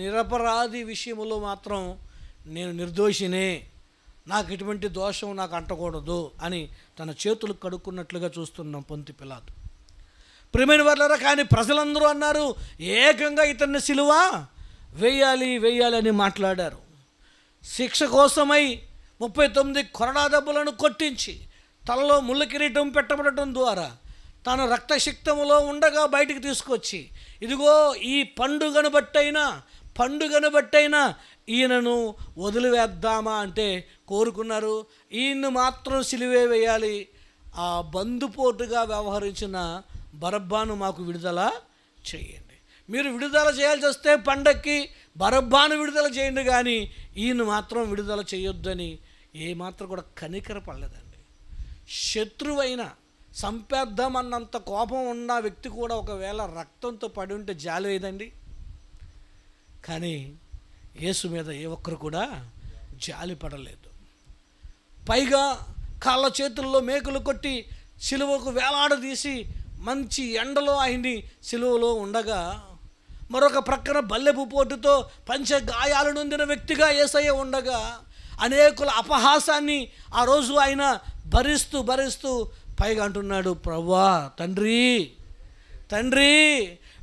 నిరపరాధి విషయంలో మాత్రం నేను నిర్దోషినే నాకు ఎటువంటి దోషం నాకు అంటకూడదు అని తన చేతులు కడుక్కున్నట్లుగా చూస్తున్నాం పొంతి పిలాదు ప్రియమైన వర్లరా కానీ ప్రజలందరూ అన్నారు ఏకంగా ఇతన్ని సిలువ వేయాలి వేయాలి అని మాట్లాడారు శిక్ష కోసమై ముప్పై తొమ్మిది కొరడా దెబ్బలను కొట్టించి తలలో ముళ్ళ కిరీటం పెట్టబడటం ద్వారా తన రక్తశక్తములో ఉండగా బయటికి తీసుకొచ్చి ఇదిగో ఈ పండుగను బట్టైనా పండుగను బట్టైనా ఈయనను వదిలివేద్దామా అంటే కోరుకున్నారు ఈయన్ను మాత్రం సిలివే వేయాలి ఆ బందుపోటుగా వ్యవహరించిన బరబ్బాను మాకు విడుదల చేయండి మీరు విడుదల చేయాల్సి వస్తే పండక్కి బరబ్బాను విడుదల చేయండి కానీ ఈయన మాత్రం విడుదల చేయొద్దని ఏమాత్రం కూడా కనికర పడలేదండి శత్రువైన సంపేద్దామన్నంత కోపం ఉన్న వ్యక్తి కూడా ఒకవేళ రక్తంతో పడి ఉంటే జాలి కానీ యేసు మీద ఏ ఒక్కరు కూడా జాలి పడలేదు పైగా కాళ్ళ చేతుల్లో మేకులు కొట్టి సిలువకు వేలాడదీసి మంచి ఎండలో ఆయన్ని సిలువలో ఉండగా మరొక ప్రక్కన బల్లెపు పోటుతో పంచ గాయాలు నొందిన వ్యక్తిగా ఏసయ్య ఉండగా అనేకుల అపహాసాన్ని ఆ రోజు ఆయన భరిస్తూ భరిస్తూ పైగా అంటున్నాడు ప్రవ్వా తండ్రి తండ్రి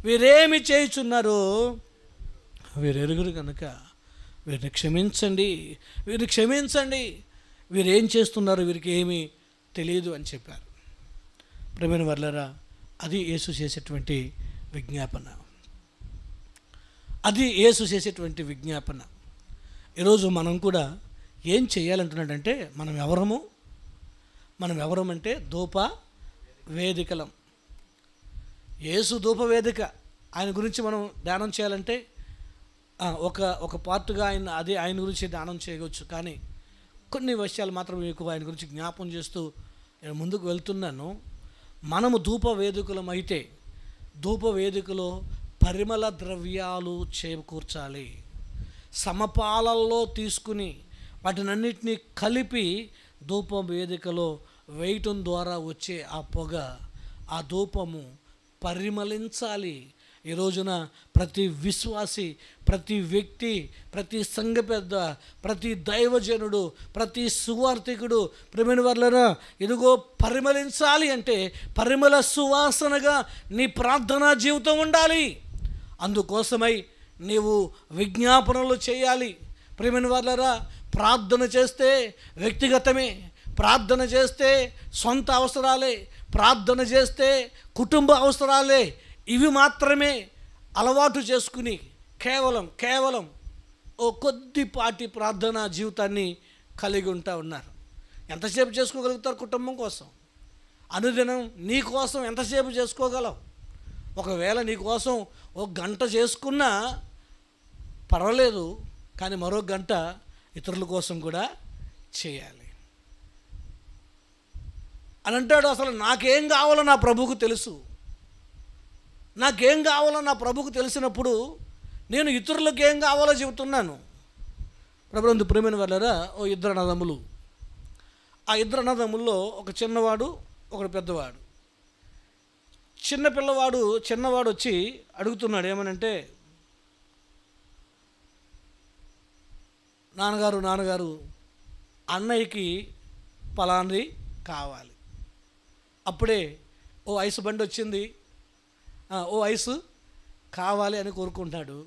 వీరేమి చేయుచున్నారు వీరు ఎరుగురు కనుక వీరిని క్షమించండి వీరిని క్షమించండి వీరు ఏం చేస్తున్నారు వీరికి ఏమీ తెలియదు అని చెప్పారు ప్రమేణ వర్లరా అది యేసు చేసేటువంటి విజ్ఞాపన అది యేసు చేసేటువంటి విజ్ఞాపన ఈరోజు మనం కూడా ఏం చేయాలంటున్నాడంటే మనం ఎవరము మనం అంటే దూప వేదికలం యేసు దూప వేదిక ఆయన గురించి మనం ధ్యానం చేయాలంటే ఒక ఒక పార్ట్గా ఆయన అదే ఆయన గురించి దానం చేయవచ్చు కానీ కొన్ని విషయాలు మాత్రం మీకు ఆయన గురించి జ్ఞాపం చేస్తూ నేను ముందుకు వెళ్తున్నాను మనము ధూప వేదికలం అయితే ధూప వేదికలో పరిమళ ద్రవ్యాలు చేకూర్చాలి సమపాలల్లో తీసుకుని వాటినన్నిటినీ కలిపి ధూప వేదికలో వేయటం ద్వారా వచ్చే ఆ పొగ ఆ ధూపము పరిమళించాలి ఈ రోజున ప్రతి విశ్వాసి ప్రతి వ్యక్తి ప్రతి సంఘ పెద్ద ప్రతి దైవజనుడు ప్రతి సువార్థికుడు ప్రేమిన వర్లన ఇదిగో పరిమళించాలి అంటే పరిమళ సువాసనగా నీ ప్రార్థనా జీవితం ఉండాలి అందుకోసమై నీవు విజ్ఞాపనలు చేయాలి ప్రేమిన వర్లరా ప్రార్థన చేస్తే వ్యక్తిగతమే ప్రార్థన చేస్తే సొంత అవసరాలే ప్రార్థన చేస్తే కుటుంబ అవసరాలే ఇవి మాత్రమే అలవాటు చేసుకుని కేవలం కేవలం ఓ కొద్దిపాటి ప్రార్థనా జీవితాన్ని కలిగి ఉంటా ఉన్నారు ఎంతసేపు చేసుకోగలుగుతారు కుటుంబం కోసం అనుదినం నీ కోసం ఎంతసేపు చేసుకోగలవు ఒకవేళ నీ కోసం ఒక గంట చేసుకున్నా పర్వాలేదు కానీ మరో గంట ఇతరుల కోసం కూడా చేయాలి అని అంటాడు అసలు నాకేం కావాలో నా ప్రభువుకు తెలుసు నాకేం కావాలో నా ప్రభుకు తెలిసినప్పుడు నేను ఇతరులకు ఏం కావాలో చెబుతున్నాను ప్రభులందు ప్రేమైన వాళ్ళరా ఓ ఇద్దరు అనదములు ఆ ఇద్దరు అనదముల్లో ఒక చిన్నవాడు ఒకడు పెద్దవాడు చిన్న పిల్లవాడు చిన్నవాడు వచ్చి అడుగుతున్నాడు ఏమనంటే నాన్నగారు నాన్నగారు అన్నయ్యకి పలాన్ని కావాలి అప్పుడే ఓ ఐస్ బండి వచ్చింది ఓ ఐస్ కావాలి అని కోరుకుంటాడు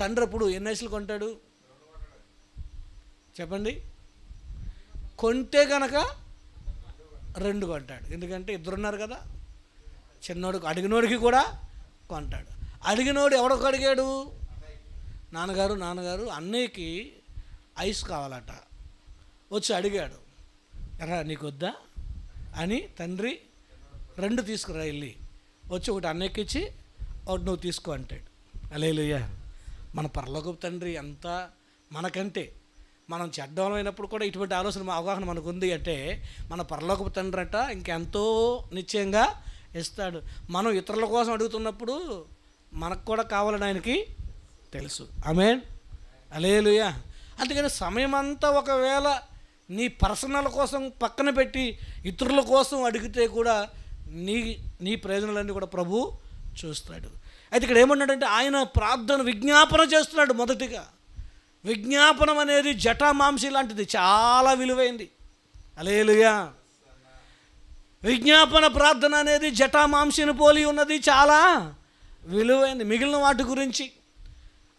తండ్రి అప్పుడు ఎన్ని వయసులు కొంటాడు చెప్పండి కొంటే కనుక రెండు కొంటాడు ఎందుకంటే ఇద్దరున్నారు కదా చిన్నోడికి అడిగినోడికి కూడా కొంటాడు అడిగినోడు ఎవడొక అడిగాడు నాన్నగారు నాన్నగారు అన్నయ్యకి ఐస్ కావాలట వచ్చి అడిగాడు ఎరా నీకొద్దా అని తండ్రి రెండు తీసుకురా వెళ్ళి వచ్చి ఒకటి ఇచ్చి ఒకటి నువ్వు తీసుకో అంటాడు అలేలుయ్యా మన పరలోకపు తండ్రి ఎంత మనకంటే మనం చెడ్డమైనప్పుడు కూడా ఇటువంటి ఆలోచన అవగాహన మనకు ఉంది అంటే మన పరలోకపు తండ్రి అట ఇంకెంతో నిశ్చయంగా ఇస్తాడు మనం ఇతరుల కోసం అడుగుతున్నప్పుడు మనకు కూడా కావాలని ఆయనకి తెలుసు అలే అలేలుయా అందుకని సమయం అంతా ఒకవేళ నీ పర్సనల్ కోసం పక్కన పెట్టి ఇతరుల కోసం అడిగితే కూడా నీ నీ ప్రయోజనాలన్నీ కూడా ప్రభు చూస్తాడు అయితే ఇక్కడ ఏమన్నాడంటే ఆయన ప్రార్థన విజ్ఞాపన చేస్తున్నాడు మొదటిగా విజ్ఞాపనం అనేది జటామాంసి లాంటిది చాలా విలువైంది అలేలుగా విజ్ఞాపన ప్రార్థన అనేది జటామాంసిని పోలి ఉన్నది చాలా విలువైంది మిగిలిన వాటి గురించి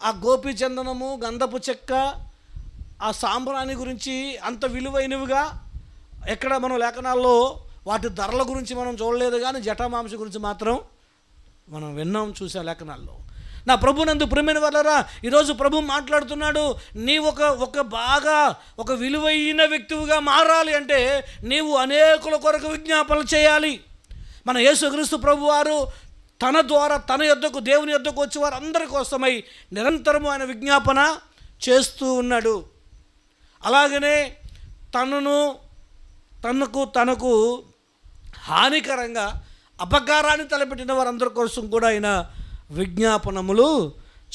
ఆ గోపి చందనము గంధపు చెక్క ఆ సాంబ్రాణి గురించి అంత విలువైనవిగా ఎక్కడ మనం లేఖనాల్లో వాటి ధరల గురించి మనం చూడలేదు కానీ జటామాంస గురించి మాత్రం మనం విన్నాం చూసే లేఖనాల్లో నా ప్రభునందు ప్రేమైన వాళ్ళరా ఈరోజు ప్రభు మాట్లాడుతున్నాడు నీ ఒక ఒక బాగా ఒక విలువైన వ్యక్తివిగా మారాలి అంటే నీవు అనేకుల కొరకు విజ్ఞాపన చేయాలి మన యేసుక్రీస్తు ప్రభు వారు తన ద్వారా తన యొద్దకు దేవుని యొద్దకు వచ్చి వారు అందరి కోసమై నిరంతరము ఆయన విజ్ఞాపన చేస్తూ ఉన్నాడు అలాగనే తనను తనకు తనకు హానికరంగా అపకారాన్ని తలపెట్టిన వారందరి కోసం కూడా ఆయన విజ్ఞాపనములు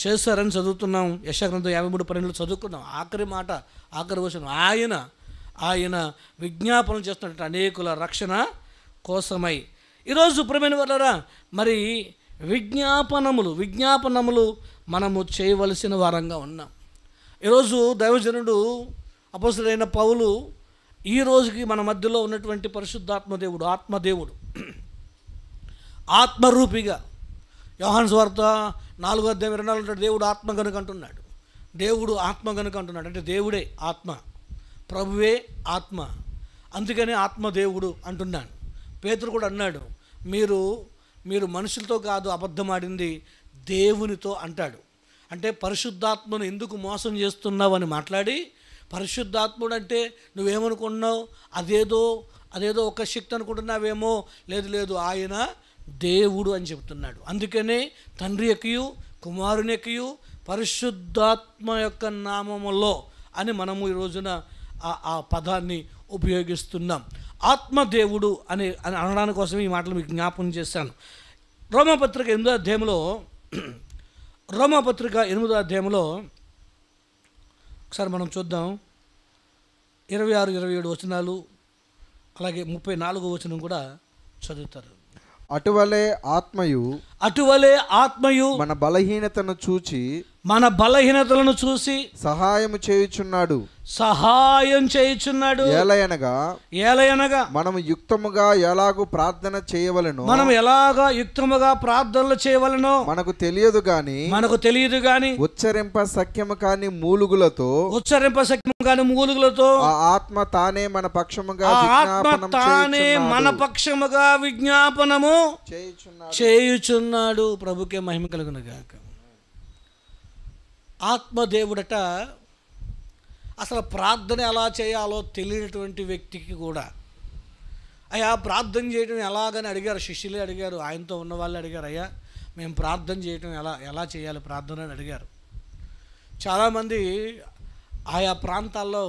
చేశారని చదువుతున్నాం యశగ్రంథం యాభై మూడు పన్నెండులో చదువుకున్నాం ఆఖరి మాట ఆఖరి వచ్చిన ఆయన ఆయన విజ్ఞాపనం చేస్తున్నట్టు అనేకుల రక్షణ కోసమై ఈరోజు ప్రమేణ వాళ్ళరా మరి విజ్ఞాపనములు విజ్ఞాపనములు మనము చేయవలసిన వారంగా ఉన్నాం ఈరోజు దైవజనుడు అపసరైన పౌలు ఈ రోజుకి మన మధ్యలో ఉన్నటువంటి పరిశుద్ధాత్మదేవుడు ఆత్మదేవుడు ఆత్మరూపిగా యోహాన్ స్వార్త నాలుగో అధ్యాయం ఇరవై నాలుగు దేవుడు ఆత్మ కనుక అంటున్నాడు దేవుడు ఆత్మ కనుక అంటున్నాడు అంటే దేవుడే ఆత్మ ప్రభువే ఆత్మ అందుకనే ఆత్మదేవుడు అంటున్నాను పేతురు కూడా అన్నాడు మీరు మీరు మనుషులతో కాదు అబద్ధమాడింది దేవునితో అంటాడు అంటే పరిశుద్ధాత్మను ఎందుకు మోసం చేస్తున్నావు అని మాట్లాడి పరిశుద్ధాత్ముడు అంటే నువ్వేమనుకున్నావు అదేదో అదేదో ఒక శక్తి అనుకుంటున్నావేమో లేదు లేదు ఆయన దేవుడు అని చెప్తున్నాడు అందుకనే తండ్రి ఎక్కయు కుమారుని ఎక్కయు పరిశుద్ధాత్మ యొక్క నామములో అని మనము ఈ రోజున ఆ పదాన్ని ఉపయోగిస్తున్నాం ఆత్మదేవుడు అని అని అనడానికి కోసం ఈ మాటలు మీకు జ్ఞాపనం చేశాను రోమపత్రిక ఎనిమిదో అధ్యాయంలో రోమపత్రిక ఎనిమిదో అధ్యాయంలో ఒకసారి మనం చూద్దాం ఇరవై ఆరు ఇరవై ఏడు వచనాలు అలాగే ముప్పై నాలుగు వచనం కూడా చదువుతారు అటువలే ఆత్మయు అటువలే ఆత్మయు మన బలహీనతను చూచి మన బలహీనతలను చూసి సహాయం చేయుచున్నాడు సహాయం చేయుచున్నాడు ఏలయనగా ఏలయనగా మనం యుక్తముగా ఎలాగో ప్రార్థన చేయవలను మనం ఎలాగా యుక్తముగా ప్రార్థనలు చేయవలను మనకు తెలియదు గాని మనకు తెలియదు గాని ఉచ్చరింప సఖ్యము కాని మూలుగులతో ఉచ్చరింప సఖ్యము కాని మూలుగులతో ఆత్మ తానే మన పక్షముగా ఆత్మ తానే మన పక్షముగా విజ్ఞాపనము చేయుచున్నాడు ప్రభుకే మహిమ కలుగును ఆత్మదేవుడట అసలు ప్రార్థన ఎలా చేయాలో తెలియనటువంటి వ్యక్తికి కూడా అయ్యా ప్రార్థన చేయడం ఎలాగని అడిగారు శిష్యులే అడిగారు ఆయనతో ఉన్న వాళ్ళు అడిగారు అయ్యా మేము ప్రార్థన చేయడం ఎలా ఎలా చేయాలి ప్రార్థన అని అడిగారు చాలామంది ఆయా ప్రాంతాల్లో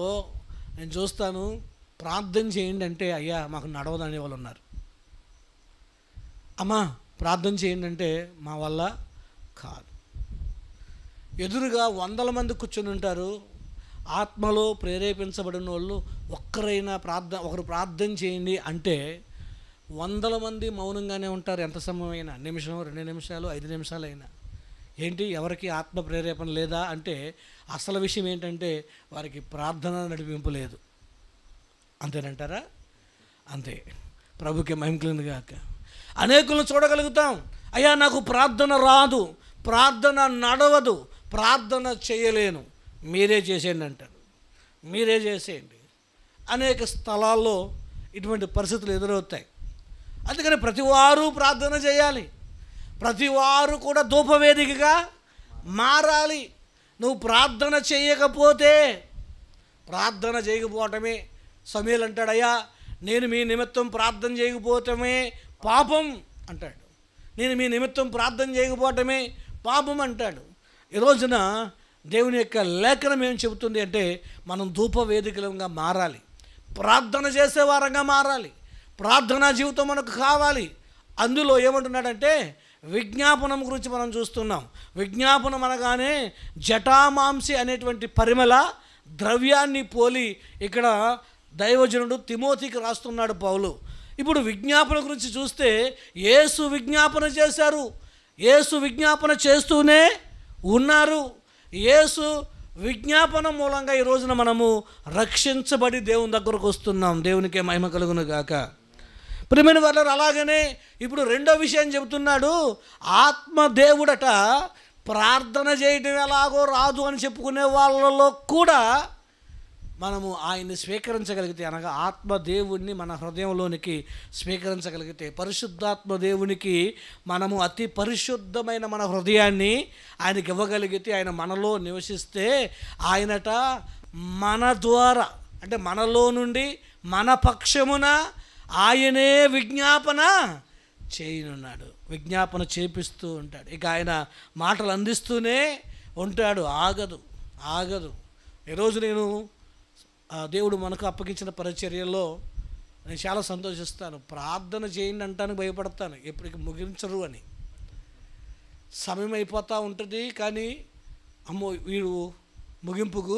నేను చూస్తాను ప్రార్థన చేయండి అంటే అయ్యా మాకు నడవదనే వాళ్ళు ఉన్నారు అమ్మా ప్రార్థన చేయండి అంటే మా వల్ల కాదు ఎదురుగా వందల మంది కూర్చొని ఉంటారు ఆత్మలో ప్రేరేపించబడిన వాళ్ళు ఒక్కరైనా ప్రార్థన ఒకరు ప్రార్థన చేయండి అంటే వందల మంది మౌనంగానే ఉంటారు ఎంత సమయమైనా నిమిషం రెండు నిమిషాలు ఐదు నిమిషాలు అయినా ఏంటి ఎవరికి ఆత్మ ప్రేరేపణ లేదా అంటే అసలు విషయం ఏంటంటే వారికి ప్రార్థన నడిపింపు లేదు అంతేనంటారా అంతే ప్రభుకి మహిమకులను కాక అనేకులను చూడగలుగుతాం అయ్యా నాకు ప్రార్థన రాదు ప్రార్థన నడవదు ప్రార్థన చేయలేను మీరే చేసేయండి అంటాడు మీరే చేసేయండి అనేక స్థలాల్లో ఇటువంటి పరిస్థితులు ఎదురవుతాయి అందుకని ప్రతివారు ప్రార్థన చేయాలి ప్రతివారు కూడా ధూపవేదికగా మారాలి నువ్వు ప్రార్థన చేయకపోతే ప్రార్థన చేయకపోవటమే సమీలు అంటాడయ్యా నేను మీ నిమిత్తం ప్రార్థన చేయకపోవటమే పాపం అంటాడు నేను మీ నిమిత్తం ప్రార్థన చేయకపోవటమే పాపం అంటాడు ఈ రోజున దేవుని యొక్క లేఖనం ఏం చెబుతుంది అంటే మనం ధూపవేదికలంగా మారాలి ప్రార్థన చేసేవారంగా మారాలి ప్రార్థనా జీవితం మనకు కావాలి అందులో ఏమంటున్నాడంటే విజ్ఞాపనం గురించి మనం చూస్తున్నాం విజ్ఞాపనం అనగానే జటామాంసి అనేటువంటి పరిమళ ద్రవ్యాన్ని పోలి ఇక్కడ దైవజనుడు తిమోతికి రాస్తున్నాడు పౌలు ఇప్పుడు విజ్ఞాపన గురించి చూస్తే ఏసు విజ్ఞాపన చేశారు ఏసు విజ్ఞాపన చేస్తూనే ఉన్నారు యేసు విజ్ఞాపన మూలంగా ఈ రోజున మనము రక్షించబడి దేవుని దగ్గరకు వస్తున్నాం దేవునికే మహిమ కలుగును గాక ప్రిమిన వాళ్ళ అలాగనే ఇప్పుడు రెండో విషయం చెబుతున్నాడు ఆత్మదేవుడట ప్రార్థన చేయడం ఎలాగో రాదు అని చెప్పుకునే వాళ్ళలో కూడా మనము ఆయన్ని స్వీకరించగలిగితే అనగా ఆత్మదేవుణ్ణి మన హృదయంలోనికి స్వీకరించగలిగితే పరిశుద్ధాత్మ దేవునికి మనము అతి పరిశుద్ధమైన మన హృదయాన్ని ఆయనకి ఇవ్వగలిగితే ఆయన మనలో నివసిస్తే ఆయనట మన ద్వారా అంటే మనలో నుండి మన పక్షమున ఆయనే విజ్ఞాపన చేయనున్నాడు విజ్ఞాపన చేపిస్తూ ఉంటాడు ఇక ఆయన మాటలు అందిస్తూనే ఉంటాడు ఆగదు ఆగదు ఈరోజు నేను దేవుడు మనకు అప్పగించిన పరిచర్యలో నేను చాలా సంతోషిస్తాను ప్రార్థన చేయండి అంటానికి భయపడతాను ఎప్పటికి ముగించరు అని సమయం అయిపోతూ ఉంటుంది కానీ అమ్మో వీడు ముగింపుకు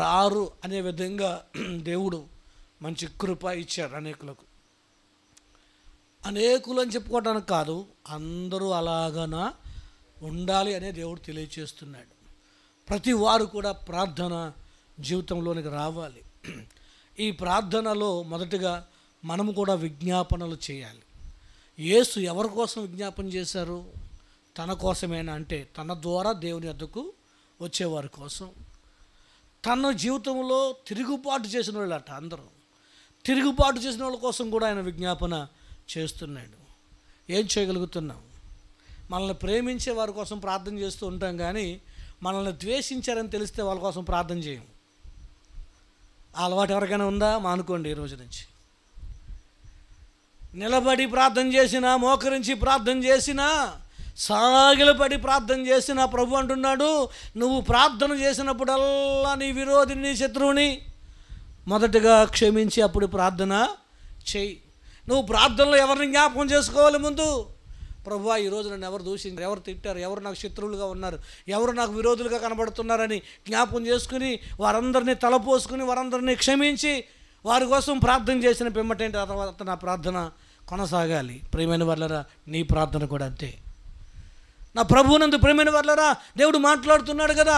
రారు అనే విధంగా దేవుడు మంచి కృప ఇచ్చాడు అనేకులకు అనేకులు అని చెప్పుకోవడానికి కాదు అందరూ అలాగనా ఉండాలి అనే దేవుడు తెలియచేస్తున్నాడు ప్రతి వారు కూడా ప్రార్థన జీవితంలోనికి రావాలి ఈ ప్రార్థనలో మొదటగా మనము కూడా విజ్ఞాపనలు చేయాలి యేసు ఎవరి కోసం విజ్ఞాపన చేశారు తన కోసమేనా అంటే తన ద్వారా దేవుని వద్దకు వచ్చేవారి కోసం తన జీవితంలో తిరుగుబాటు చేసిన వాళ్ళు అట అందరూ తిరుగుబాటు చేసిన వాళ్ళ కోసం కూడా ఆయన విజ్ఞాపన చేస్తున్నాడు ఏం చేయగలుగుతున్నాం మనల్ని ప్రేమించే వారి కోసం ప్రార్థన చేస్తూ ఉంటాం కానీ మనల్ని ద్వేషించారని తెలిస్తే వాళ్ళ కోసం ప్రార్థన చేయం అలవాటు ఎవరికైనా ఉందా మానుకోండి ఈ రోజు నుంచి నిలబడి ప్రార్థన చేసినా మోకరించి ప్రార్థన చేసినా సాగిలపడి ప్రార్థన చేసిన ప్రభు అంటున్నాడు నువ్వు ప్రార్థన చేసినప్పుడల్లా నీ విరోధిని నీ శత్రువుని మొదటగా క్షమించి అప్పుడు ప్రార్థన చెయ్యి నువ్వు ప్రార్థనలో ఎవరిని జ్ఞాపకం చేసుకోవాలి ముందు ప్రభు రోజు నన్ను ఎవరు దూషించారు ఎవరు తిట్టారు ఎవరు నాకు శత్రువులుగా ఉన్నారు ఎవరు నాకు విరోధులుగా కనబడుతున్నారని జ్ఞాపం చేసుకుని వారందరినీ తలపోసుకుని వారందరినీ క్షమించి వారి కోసం ప్రార్థన చేసిన పిమ్మటేంటి తర్వాత నా ప్రార్థన కొనసాగాలి ప్రేమైన వర్లరా నీ ప్రార్థన కూడా అంతే నా ప్రభువునందు ప్రేమైన వర్లరా దేవుడు మాట్లాడుతున్నాడు కదా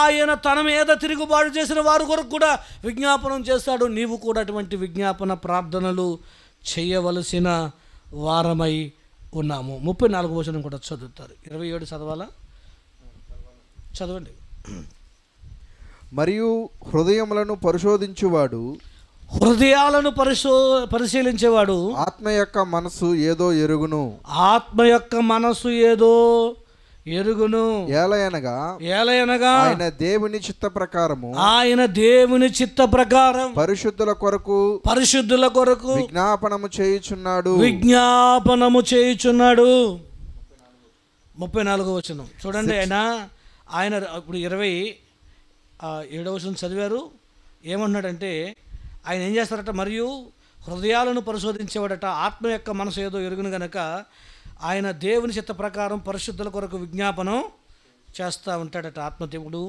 ఆయన తన మీద తిరుగుబాటు చేసిన వారి కొరకు కూడా విజ్ఞాపనం చేస్తాడు నీవు కూడా అటువంటి విజ్ఞాపన ప్రార్థనలు చేయవలసిన వారమై ఉన్నాము ముప్పై నాలుగు వచనం కూడా చదువుతారు ఇరవై ఏడు చదవాలా చదవండి మరియు హృదయములను పరిశోధించువాడు హృదయాలను పరిశో పరిశీలించేవాడు ఆత్మ యొక్క మనసు ఏదో ఎరుగును ఆత్మ యొక్క మనసు ఏదో ఎరుగును ఏలయనగా ఏలయనగా ఆయన దేవుని చిత్త ప్రకారము ఆయన దేవుని చిత్త ప్రకారం పరిశుద్ధుల కొరకు పరిశుద్ధుల కొరకు విజ్ఞాపనము చేయుచున్నాడు విజ్ఞాపనము చేయుచున్నాడు ముప్పై నాలుగో వచనం చూడండి ఆయన ఆయన ఇప్పుడు ఇరవై ఏడవ వచనం చదివారు ఏమన్నాడంటే ఆయన ఏం చేస్తారట మరియు హృదయాలను పరిశోధించేవాడట ఆత్మ యొక్క మనసు ఏదో ఎరుగును గనక ఆయన దేవుని చిత్త ప్రకారం పరిశుద్ధుల కొరకు విజ్ఞాపనం చేస్తూ ఉంటాడట ఆత్మదేవుడు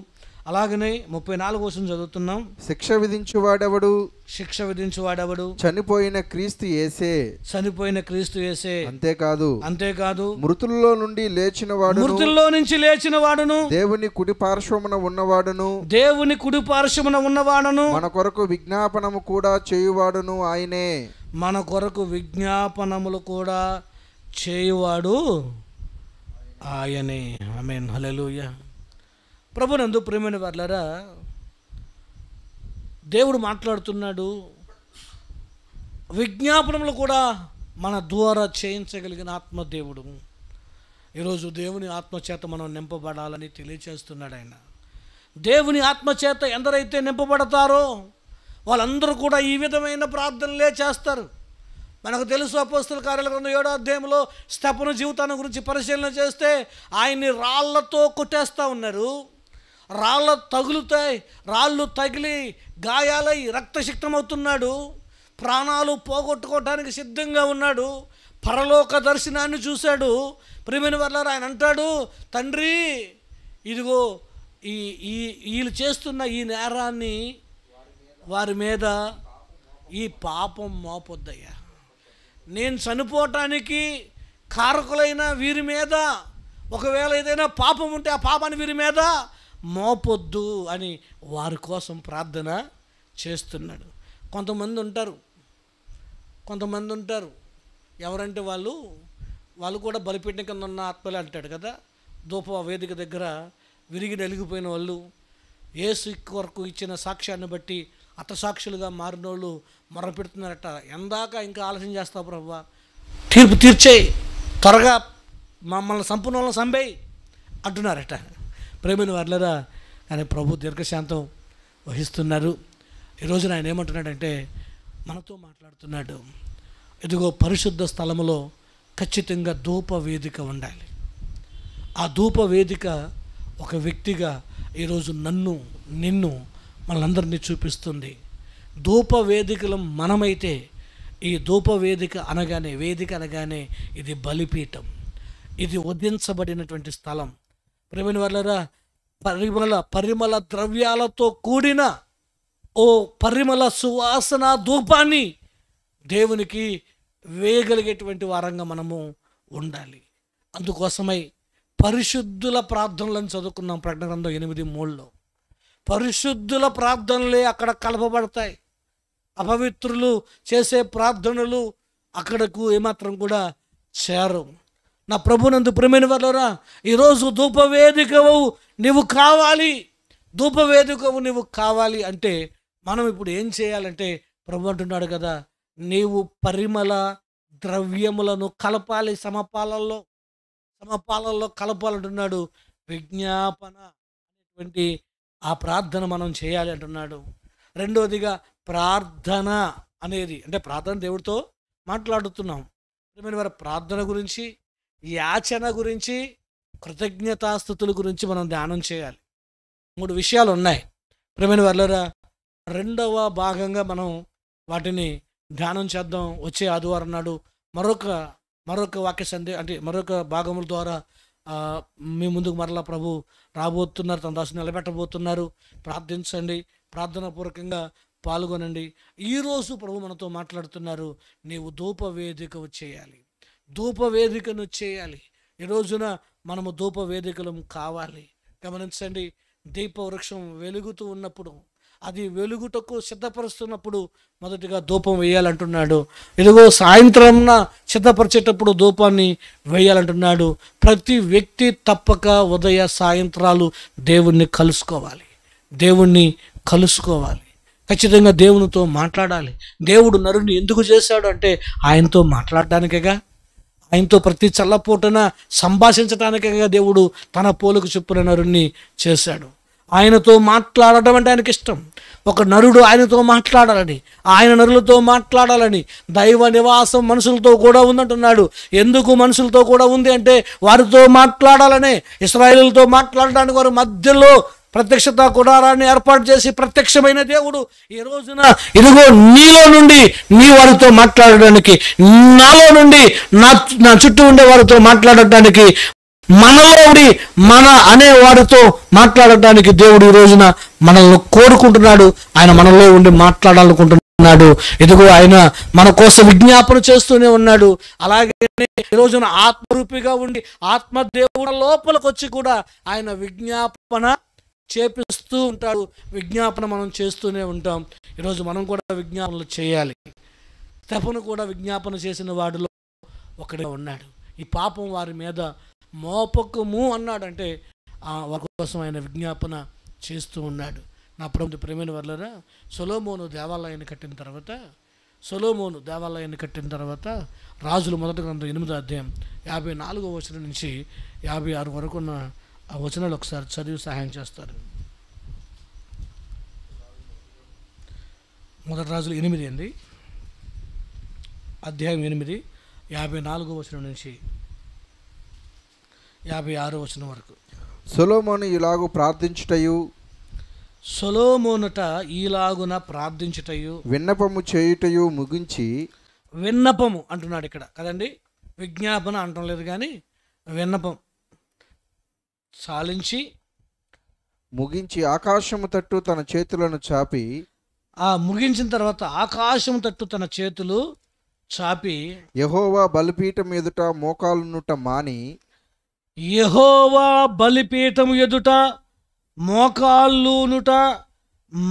అలాగనే ముప్పై నాలుగు కోసం చదువుతున్నాం శిక్ష విధించువాడెవడు శిక్ష విధించువాడెవడు చనిపోయిన క్రీస్తు ఏసే చనిపోయిన క్రీస్తు ఏసే అంతేకాదు అంతేకాదు మృతుల్లో నుండి లేచిన వాడు మృతుల్లో నుంచి లేచిన వాడును దేవుని కుడి పార్శ్వమున ఉన్నవాడును దేవుని కుడి పార్శ్వమున ఉన్నవాడును మన కొరకు విజ్ఞాపనము కూడా చేయువాడును ఆయనే మన కొరకు విజ్ఞాపనములు కూడా చేయువాడు ఆయనే ఆమె హలెలుయ ప్రభునందు ప్రేమైన వర్లరా దేవుడు మాట్లాడుతున్నాడు విజ్ఞాపనములు కూడా మన ద్వారా చేయించగలిగిన ఆత్మదేవుడు ఈరోజు దేవుని ఆత్మచేత మనం నింపబడాలని తెలియచేస్తున్నాడు ఆయన దేవుని ఆత్మచేత ఎందరైతే నింపబడతారో వాళ్ళందరూ కూడా ఈ విధమైన ప్రార్థనలే చేస్తారు మనకు తెలుసు అపోస్తుల గ్రంథం ఏడో అధ్యాయంలో స్తపన జీవితాన్ని గురించి పరిశీలన చేస్తే ఆయన్ని రాళ్లతో కొట్టేస్తూ ఉన్నారు రాళ్ళ తగులుతాయి రాళ్ళు తగిలి గాయాలై రక్తశిక్తమవుతున్నాడు ప్రాణాలు పోగొట్టుకోవడానికి సిద్ధంగా ఉన్నాడు పరలోక దర్శనాన్ని చూశాడు ప్రేమిని వల్ల ఆయన అంటాడు తండ్రి ఇదిగో ఈ ఈ వీళ్ళు చేస్తున్న ఈ నేరాన్ని వారి మీద ఈ పాపం మోపొద్దయ్యా నేను చనిపోవటానికి కారకులైన వీరి మీద ఒకవేళ ఏదైనా పాపం ఉంటే ఆ పాపాన్ని వీరి మీద మోపొద్దు అని వారి కోసం ప్రార్థన చేస్తున్నాడు కొంతమంది ఉంటారు కొంతమంది ఉంటారు ఎవరంటే వాళ్ళు వాళ్ళు కూడా బలిపీఠం కింద ఉన్న ఆత్మలే అంటాడు కదా ధూప వేదిక దగ్గర విరిగి నలిగిపోయిన వాళ్ళు ఏసు కొరకు ఇచ్చిన సాక్ష్యాన్ని బట్టి అతసాక్షులుగా మారిన వాళ్ళు మొరపెడుతున్నారట ఎందాక ఇంకా ఆలస్యం చేస్తావు ప్రభు తీర్పు తీర్చేయి త్వరగా మమ్మల్ని సంపూర్ణ వల్ల సంపేయి అంటున్నారట ప్రేమైన వర్లరా కానీ ప్రభు దీర్ఘశాంతం వహిస్తున్నారు ఈరోజు ఆయన ఏమంటున్నాడంటే మనతో మాట్లాడుతున్నాడు ఇదిగో పరిశుద్ధ స్థలములో ఖచ్చితంగా ధూప వేదిక ఉండాలి ఆ ధూప వేదిక ఒక వ్యక్తిగా ఈరోజు నన్ను నిన్ను మనందరినీ చూపిస్తుంది ధూపవేదికలు మనమైతే ఈ ధూపవేదిక అనగానే వేదిక అనగానే ఇది బలిపీఠం ఇది ఉద్దించబడినటువంటి స్థలం ప్రేమిని వాళ్ళరా పరిమళ పరిమళ ద్రవ్యాలతో కూడిన ఓ పరిమళ సువాసన ధూపాన్ని దేవునికి వేయగలిగేటువంటి వారంగా మనము ఉండాలి అందుకోసమై పరిశుద్ధుల ప్రార్థనలను చదువుకున్నాం ప్రకటన గ్రంథం ఎనిమిది మూడులో పరిశుద్ధుల ప్రార్థనలే అక్కడ కలపబడతాయి అపవిత్రులు చేసే ప్రార్థనలు అక్కడకు ఏమాత్రం కూడా చేరు నా ప్రభునందు ప్రమేణ వాళ్ళరా ఈరోజు ధూపవేదికవు నువ్వు కావాలి ధూపవేదికవు నువ్వు కావాలి అంటే మనం ఇప్పుడు ఏం చేయాలంటే ప్రభు అంటున్నాడు కదా నీవు పరిమళ ద్రవ్యములను కలపాలి సమపాలల్లో సమపాలల్లో కలపాలంటున్నాడు విజ్ఞాపన అనేటువంటి ఆ ప్రార్థన మనం చేయాలి అంటున్నాడు రెండవదిగా ప్రార్థన అనేది అంటే ప్రార్థన దేవుడితో మాట్లాడుతున్నాం ప్రియమైన వారి ప్రార్థన గురించి యాచన గురించి కృతజ్ఞతాస్థుతుల గురించి మనం ధ్యానం చేయాలి మూడు విషయాలు ఉన్నాయి ప్రియమైన వాళ్ళరా రెండవ భాగంగా మనం వాటిని ధ్యానం చేద్దాం వచ్చే ఆదివారం నాడు మరొక మరొక వాక్య సందే అంటే మరొక భాగముల ద్వారా మీ ముందుకు మరలా ప్రభు రాబోతున్నారు తన దాసు నిలబెట్టబోతున్నారు ప్రార్థించండి ప్రార్థన పూర్వకంగా పాల్గొనండి ఈరోజు ప్రభు మనతో మాట్లాడుతున్నారు నీవు ధూపవేదిక చేయాలి ధూపవేదికను చేయాలి ఈ రోజున మనము ధూపవేదికలం కావాలి గమనించండి దీపవృక్షం వెలుగుతూ ఉన్నప్పుడు అది వెలుగుటకు సిద్ధపరుస్తున్నప్పుడు మొదటిగా ధూపం వేయాలంటున్నాడు ఎదుగు సాయంత్రంన సిద్ధపరిచేటప్పుడు ధూపాన్ని వేయాలంటున్నాడు ప్రతి వ్యక్తి తప్పక ఉదయ సాయంత్రాలు దేవుణ్ణి కలుసుకోవాలి దేవుణ్ణి కలుసుకోవాలి ఖచ్చితంగా దేవునితో మాట్లాడాలి దేవుడు నరుని ఎందుకు చేశాడు అంటే ఆయనతో మాట్లాడటానికేగా ఆయనతో ప్రతి చల్లపూటన సంభాషించడానికేగా దేవుడు తన పోలకు చెప్పున నరుణ్ణి చేశాడు ఆయనతో మాట్లాడటం అంటే ఆయనకి ఇష్టం ఒక నరుడు ఆయనతో మాట్లాడాలని ఆయన నరులతో మాట్లాడాలని దైవ నివాసం మనుషులతో కూడా ఉందంటున్నాడు ఎందుకు మనుషులతో కూడా ఉంది అంటే వారితో మాట్లాడాలనే ఇస్రాయేలులతో మాట్లాడడానికి వారు మధ్యలో ప్రత్యక్షత కుడారాన్ని ఏర్పాటు చేసి ప్రత్యక్షమైన దేవుడు ఈ రోజున ఇదిగో నీలో నుండి నీ వారితో మాట్లాడడానికి నాలో నుండి నా నా చుట్టూ ఉండే వారితో మాట్లాడటానికి ఉడి మన అనే వాడితో మాట్లాడటానికి దేవుడు ఈ రోజున మనల్ని కోరుకుంటున్నాడు ఆయన మనలో ఉండి మాట్లాడాలనుకుంటున్నాడు ఇదిగో ఆయన మన కోసం విజ్ఞాపన చేస్తూనే ఉన్నాడు అలాగే ఈ రోజున ఆత్మరూపిగా ఉండి దేవుడు లోపలికి వచ్చి కూడా ఆయన విజ్ఞాపన చేపిస్తూ ఉంటాడు విజ్ఞాపన మనం చేస్తూనే ఉంటాం ఈరోజు మనం కూడా విజ్ఞాపనలు చేయాలి తపను కూడా విజ్ఞాపన చేసిన వాడిలో ఒకడే ఉన్నాడు ఈ పాపం వారి మీద మోపకము అన్నాడంటే వారి కోసం ఆయన విజ్ఞాపన చేస్తూ ఉన్నాడు నా ప్రభుత్వ ప్రేమైన వర్లరా సొలోమోను దేవాలయాన్ని కట్టిన తర్వాత సొలోమోను దేవాలయాన్ని కట్టిన తర్వాత రాజులు మొదటి గ్రంథం ఎనిమిదో అధ్యాయం యాభై నాలుగో వచనం నుంచి యాభై ఆరు వరకు ఉన్న ఆ వచనాలు ఒకసారి చదివి సహాయం చేస్తారు మొదటి రాజులు ఎనిమిది అండి అధ్యాయం ఎనిమిది యాభై నాలుగో వచనం నుంచి యాభై ఆరు వచనం వరకు సొలోమోను ఇలాగు ప్రార్థించుటయు సొలోమోనుట ఈలాగున ప్రార్థించుటయు విన్నపము చేయుటయు ముగించి విన్నపము అంటున్నాడు ఇక్కడ కదండి విజ్ఞాపన అంటం లేదు కానీ విన్నపం చాలించి ముగించి ఆకాశము తట్టు తన చేతులను చాపి ఆ ముగించిన తర్వాత ఆకాశము తట్టు తన చేతులు చాపి యహోవా బలిపీఠం ఎదుట మోకాలునుట మాని యహోవా బలిపీఠం ఎదుట మోకాళ్ళూనుట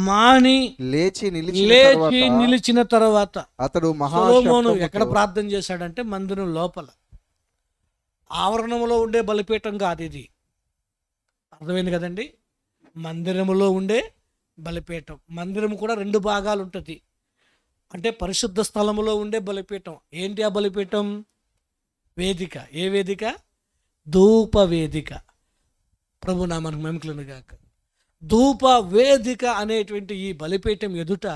మాని లేచి లేచి నిలిచిన తర్వాత అతడు మహామోను ఎక్కడ ప్రార్థన చేశాడంటే మందిరం లోపల ఆవరణములో ఉండే బలిపీఠం కాదు ఇది అర్థమైంది కదండి మందిరములో ఉండే బలిపీఠం మందిరం కూడా రెండు భాగాలు ఉంటుంది అంటే పరిశుద్ధ స్థలంలో ఉండే బలిపీఠం ఏంటి ఆ బలిపీఠం వేదిక ఏ వేదిక ధూపవేదిక ప్రభు నా మనకు మెమకులను గాక వేదిక అనేటువంటి ఈ బలిపీఠం ఎదుట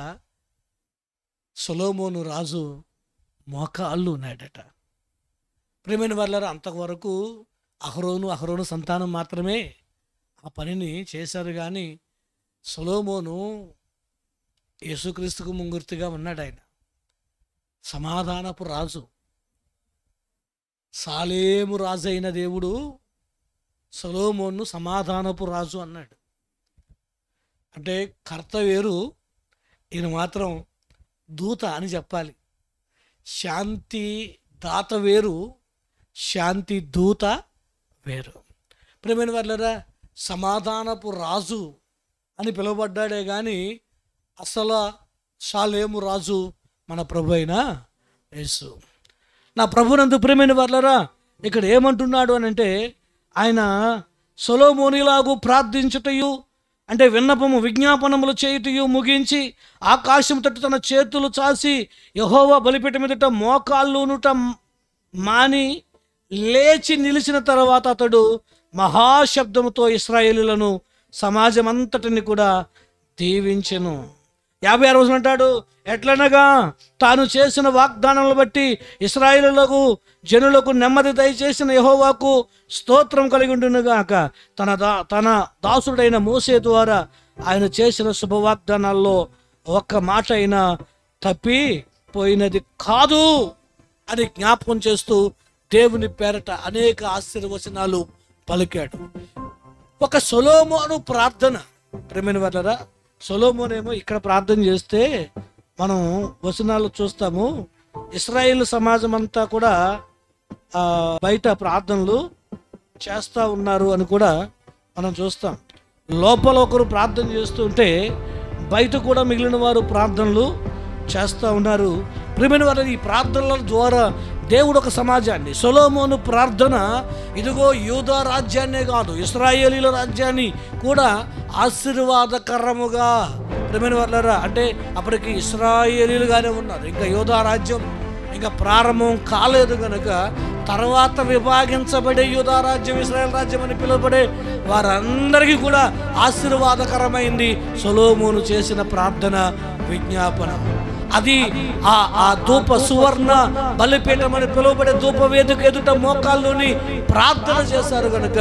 సొలోమోను రాజు మోకాళ్ళు ఉన్నాడట ప్రేమైన వాళ్ళారు అంతవరకు అహరోను అహరోను సంతానం మాత్రమే ఆ పనిని చేశారు కానీ సొలోమోను యేసుక్రీస్తుకు ముంగుర్తిగా ఉన్నాడు ఆయన సమాధానపు రాజు సాలేము రాజు అయిన దేవుడు సలోమోన్ను సమాధానపు రాజు అన్నాడు అంటే కర్త వేరు ఈయన మాత్రం దూత అని చెప్పాలి శాంతి దాత వేరు శాంతి దూత వేరు ప్రేమైన వాళ్ళరా సమాధానపు రాజు అని పిలువబడ్డాడే కానీ అసలు షాలేము రాజు మన ప్రభు అయినా యేసు నా ప్రభునందు ప్రేమైన వర్లరా ఇక్కడ ఏమంటున్నాడు అని అంటే ఆయన సొలోమోనిలాగు ప్రార్థించుటయు అంటే విన్నపము విజ్ఞాపనములు చేయుటయు ముగించి ఆకాశం తట్టు తన చేతులు చాసి యహోవా బలిపీఠ మీదట మోకాళ్ళునుట మాని లేచి నిలిచిన తర్వాత అతడు మహాశబ్దముతో ఇస్రాయేలులను సమాజమంతటిని కూడా దీవించెను యాభై ఆరు రోజులు అంటాడు ఎట్లనగా తాను చేసిన వాగ్దానాలను బట్టి ఇస్రాయిలులకు జనులకు నెమ్మది దయచేసిన యహోవాకు స్తోత్రం కలిగి ఉండునుగాక తన దా తన దాసుడైన మూసే ద్వారా ఆయన చేసిన శుభవాగ్దానాల్లో ఒక్క మాట అయినా తప్పిపోయినది కాదు అని జ్ఞాపకం చేస్తూ దేవుని పేరట అనేక ఆశీర్వచనాలు పలికాడు ఒక సొలోమోను ప్రార్థన ప్రేమిన వాళ్ళరా సొలోమోనేమో ఇక్కడ ప్రార్థన చేస్తే మనం వచనాలు చూస్తాము ఇస్రాయిల్ సమాజం అంతా కూడా బయట ప్రార్థనలు చేస్తూ ఉన్నారు అని కూడా మనం చూస్తాం లోపల ఒకరు ప్రార్థన చేస్తుంటే బయట కూడా మిగిలిన వారు ప్రార్థనలు చేస్తూ ఉన్నారు ప్రేమ వారు ఈ ప్రార్థనల ద్వారా దేవుడు ఒక సమాజాన్ని సొలోమోను ప్రార్థన ఇదిగో యూదా రాజ్యాన్నే కాదు ఇస్రాయేలీల రాజ్యాన్ని కూడా ఆశీర్వాదకరముగా ప్రమేణ వర్లరా అంటే అప్పటికి ఇస్రాయేలీలుగానే ఉన్నారు ఇంకా యూదా రాజ్యం ఇంకా ప్రారంభం కాలేదు కనుక తర్వాత విభాగించబడే యూదా రాజ్యం ఇస్రాయల్ రాజ్యం అని పిలువబడే వారందరికీ కూడా ఆశీర్వాదకరమైంది సొలోమోను చేసిన ప్రార్థన విజ్ఞాపన అది ఆ ఆ ధూప సువర్ణ బలిపీఠం అని పిలువబడే ధూప వేదిక ఎదుట మోకాల్లోని ప్రార్థన చేశారు కనుక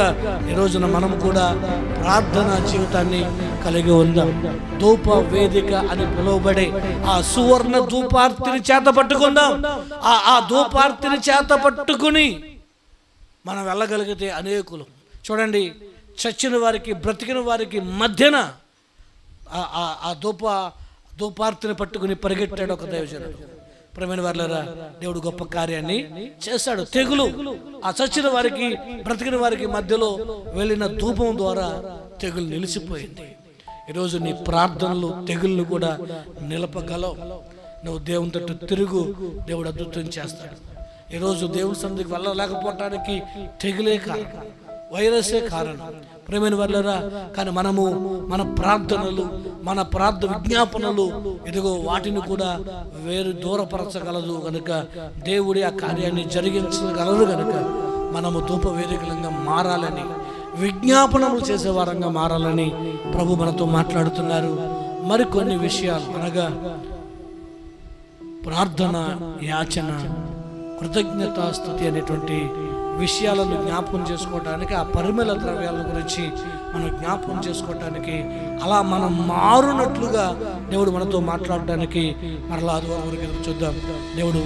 ఈరోజున మనం కూడా ప్రార్థన జీవితాన్ని కలిగి ఉందాం ధూప వేదిక అని పిలువబడే ఆ సువర్ణ ధూపార్తిని చేత పట్టుకుందాం ఆ ఆ ధూపార్తిని చేత పట్టుకుని మనం వెళ్ళగలిగితే అనేకులు చూడండి చచ్చిన వారికి బ్రతికిన వారికి మధ్యన ఆ ధూప దుపార్తిని పట్టుకుని పరిగెట్టాడు ఒక దైవజనుడు ప్రమేణ వారులరా దేవుడు గొప్ప కార్యాన్ని చేశాడు తెగులు ఆ చచ్చిన వారికి బ్రతికిన వారికి మధ్యలో వెళ్ళిన ధూపం ద్వారా తెగులు నిలిచిపోయింది ఈరోజు నీ ప్రార్థనలు తెగుళ్ళు కూడా నిలపగలవు నువ్వు దేవుని తట్టు తిరుగు దేవుడు అద్భుతం చేస్తాడు ఈరోజు దేవుని సంధికి వెళ్ళలేకపోవటానికి తెగులే కారణం వైరసే కారణం ప్రేమైన వాళ్ళరా కానీ మనము మన ప్రార్థనలు మన ప్రార్థ విజ్ఞాపనలు ఇదిగో వాటిని కూడా వేరు దూరపరచగలదు కనుక దేవుడి ఆ కార్యాన్ని జరిగించగలరు కనుక మనము ధూప వేదికలంగా మారాలని విజ్ఞాపనలు చేసేవారంగా మారాలని ప్రభు మనతో మాట్లాడుతున్నారు మరికొన్ని విషయాలు అనగా ప్రార్థన యాచన స్థుతి అనేటువంటి విషయాలను జ్ఞాపకం చేసుకోవటానికి ఆ పరిమళ ద్రవ్యాల గురించి మనం జ్ఞాపకం చేసుకోవటానికి అలా మనం మారునట్లుగా దేవుడు మనతో మాట్లాడటానికి మరలా ఆదివారం చూద్దాం దేవుడు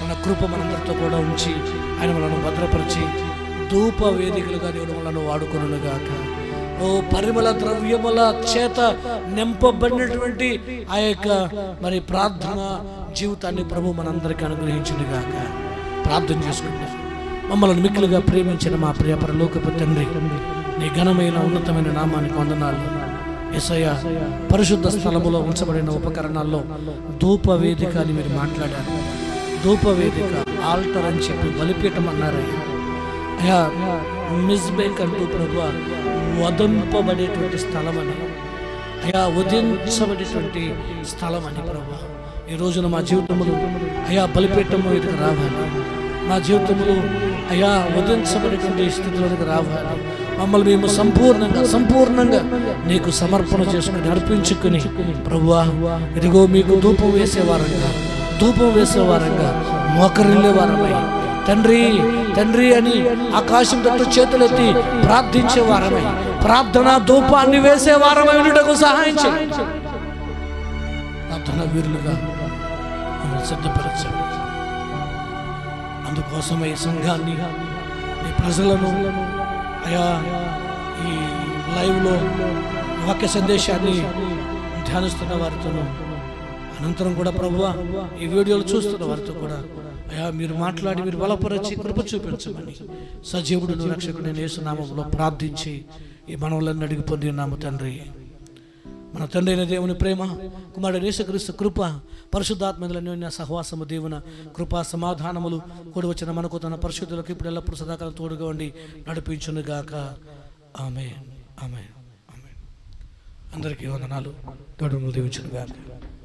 తన కృప మనందరితో కూడా ఉంచి ఆయన మనను భద్రపరిచి ధూప వేదికలుగా దేవుడు మనను వాడుకొనుగాక ఓ పరిమళ ద్రవ్యముల చేత నింపబడినటువంటి ఆ యొక్క మరి ప్రార్థన జీవితాన్ని ప్రభు మనందరికీ అనుగ్రహించిందిగాక ప్రార్థన చేసుకుంటాం మమ్మల్ని మిక్కులుగా ప్రేమించిన మా లోకపు తండ్రి నీ ఘనమైన ఉన్నతమైన నామానికి వందనాలు ఎసయ పరిశుద్ధ స్థలములో ఉంచబడిన ఉపకరణాల్లో ధూపవేదిక అని మీరు మాట్లాడారు ధూపవేదిక ఆల్టర్ అని చెప్పి బలిపీఠం అన్నారు మిస్బేక్ అంటూ ప్రభు వదంపబడేటువంటి స్థలం అని అయా ఉదయించబడేటువంటి స్థలం అని ప్రభు ఈ రోజున మా జీవితంలో అయా బలిపీఠము ఇది రావాలి నా జీవితంలో అయా ఉదయించబడినటువంటి స్థితిలోకి రావాలి మమ్మల్ని మేము సంపూర్ణంగా సంపూర్ణంగా నీకు సమర్పణ చేసుకుని అర్పించుకుని ప్రభువా ఇదిగో మీకు ధూపం వేసేవారంగా ధూపం వేసేవారంగా మోకరిల్లేవారమై తండ్రి తండ్రి అని ఆకాశం తట్టు చేతులెత్తి ప్రార్థించేవారమై ప్రార్థన ధూపాన్ని వేసేవారమై ఉండటకు సహాయం చేయండి ప్రార్థన వీరులుగా సిద్ధపరచండి అందుకోసమే ఈ సంఘాన్ని నీ ప్రజలను అయా ఈ లైవ్లో వాక్య సందేశాన్ని ధ్యానిస్తున్న వారితో అనంతరం కూడా ప్రభువ ఈ వీడియోలు చూస్తున్న వారితో కూడా అయా మీరు మాట్లాడి మీరు బలపరచి కృప చూపించమని సజీవుడు రక్షకుడు నామంలో ప్రార్థించి ఈ మనవులన్నీ అడిగి పొందినాము తండ్రి మన తండ్రి అయిన దేవుని ప్రేమ కుమారుడు యేసుక్రీస్తు కృప పరిశుద్ధాత్మల సహవాసము దేవున కృపా సమాధానములు కూడా వచ్చిన మనకు తన పరిశుద్ధులకు ఇప్పుడు ఎల్లప్పుడు సదాకాలం తోడుగా ఉండి నడిపించునుగాక ఆమె ఆమె ఆమె అందరికీ వందనాలు తోడుములు దీవించునుగాక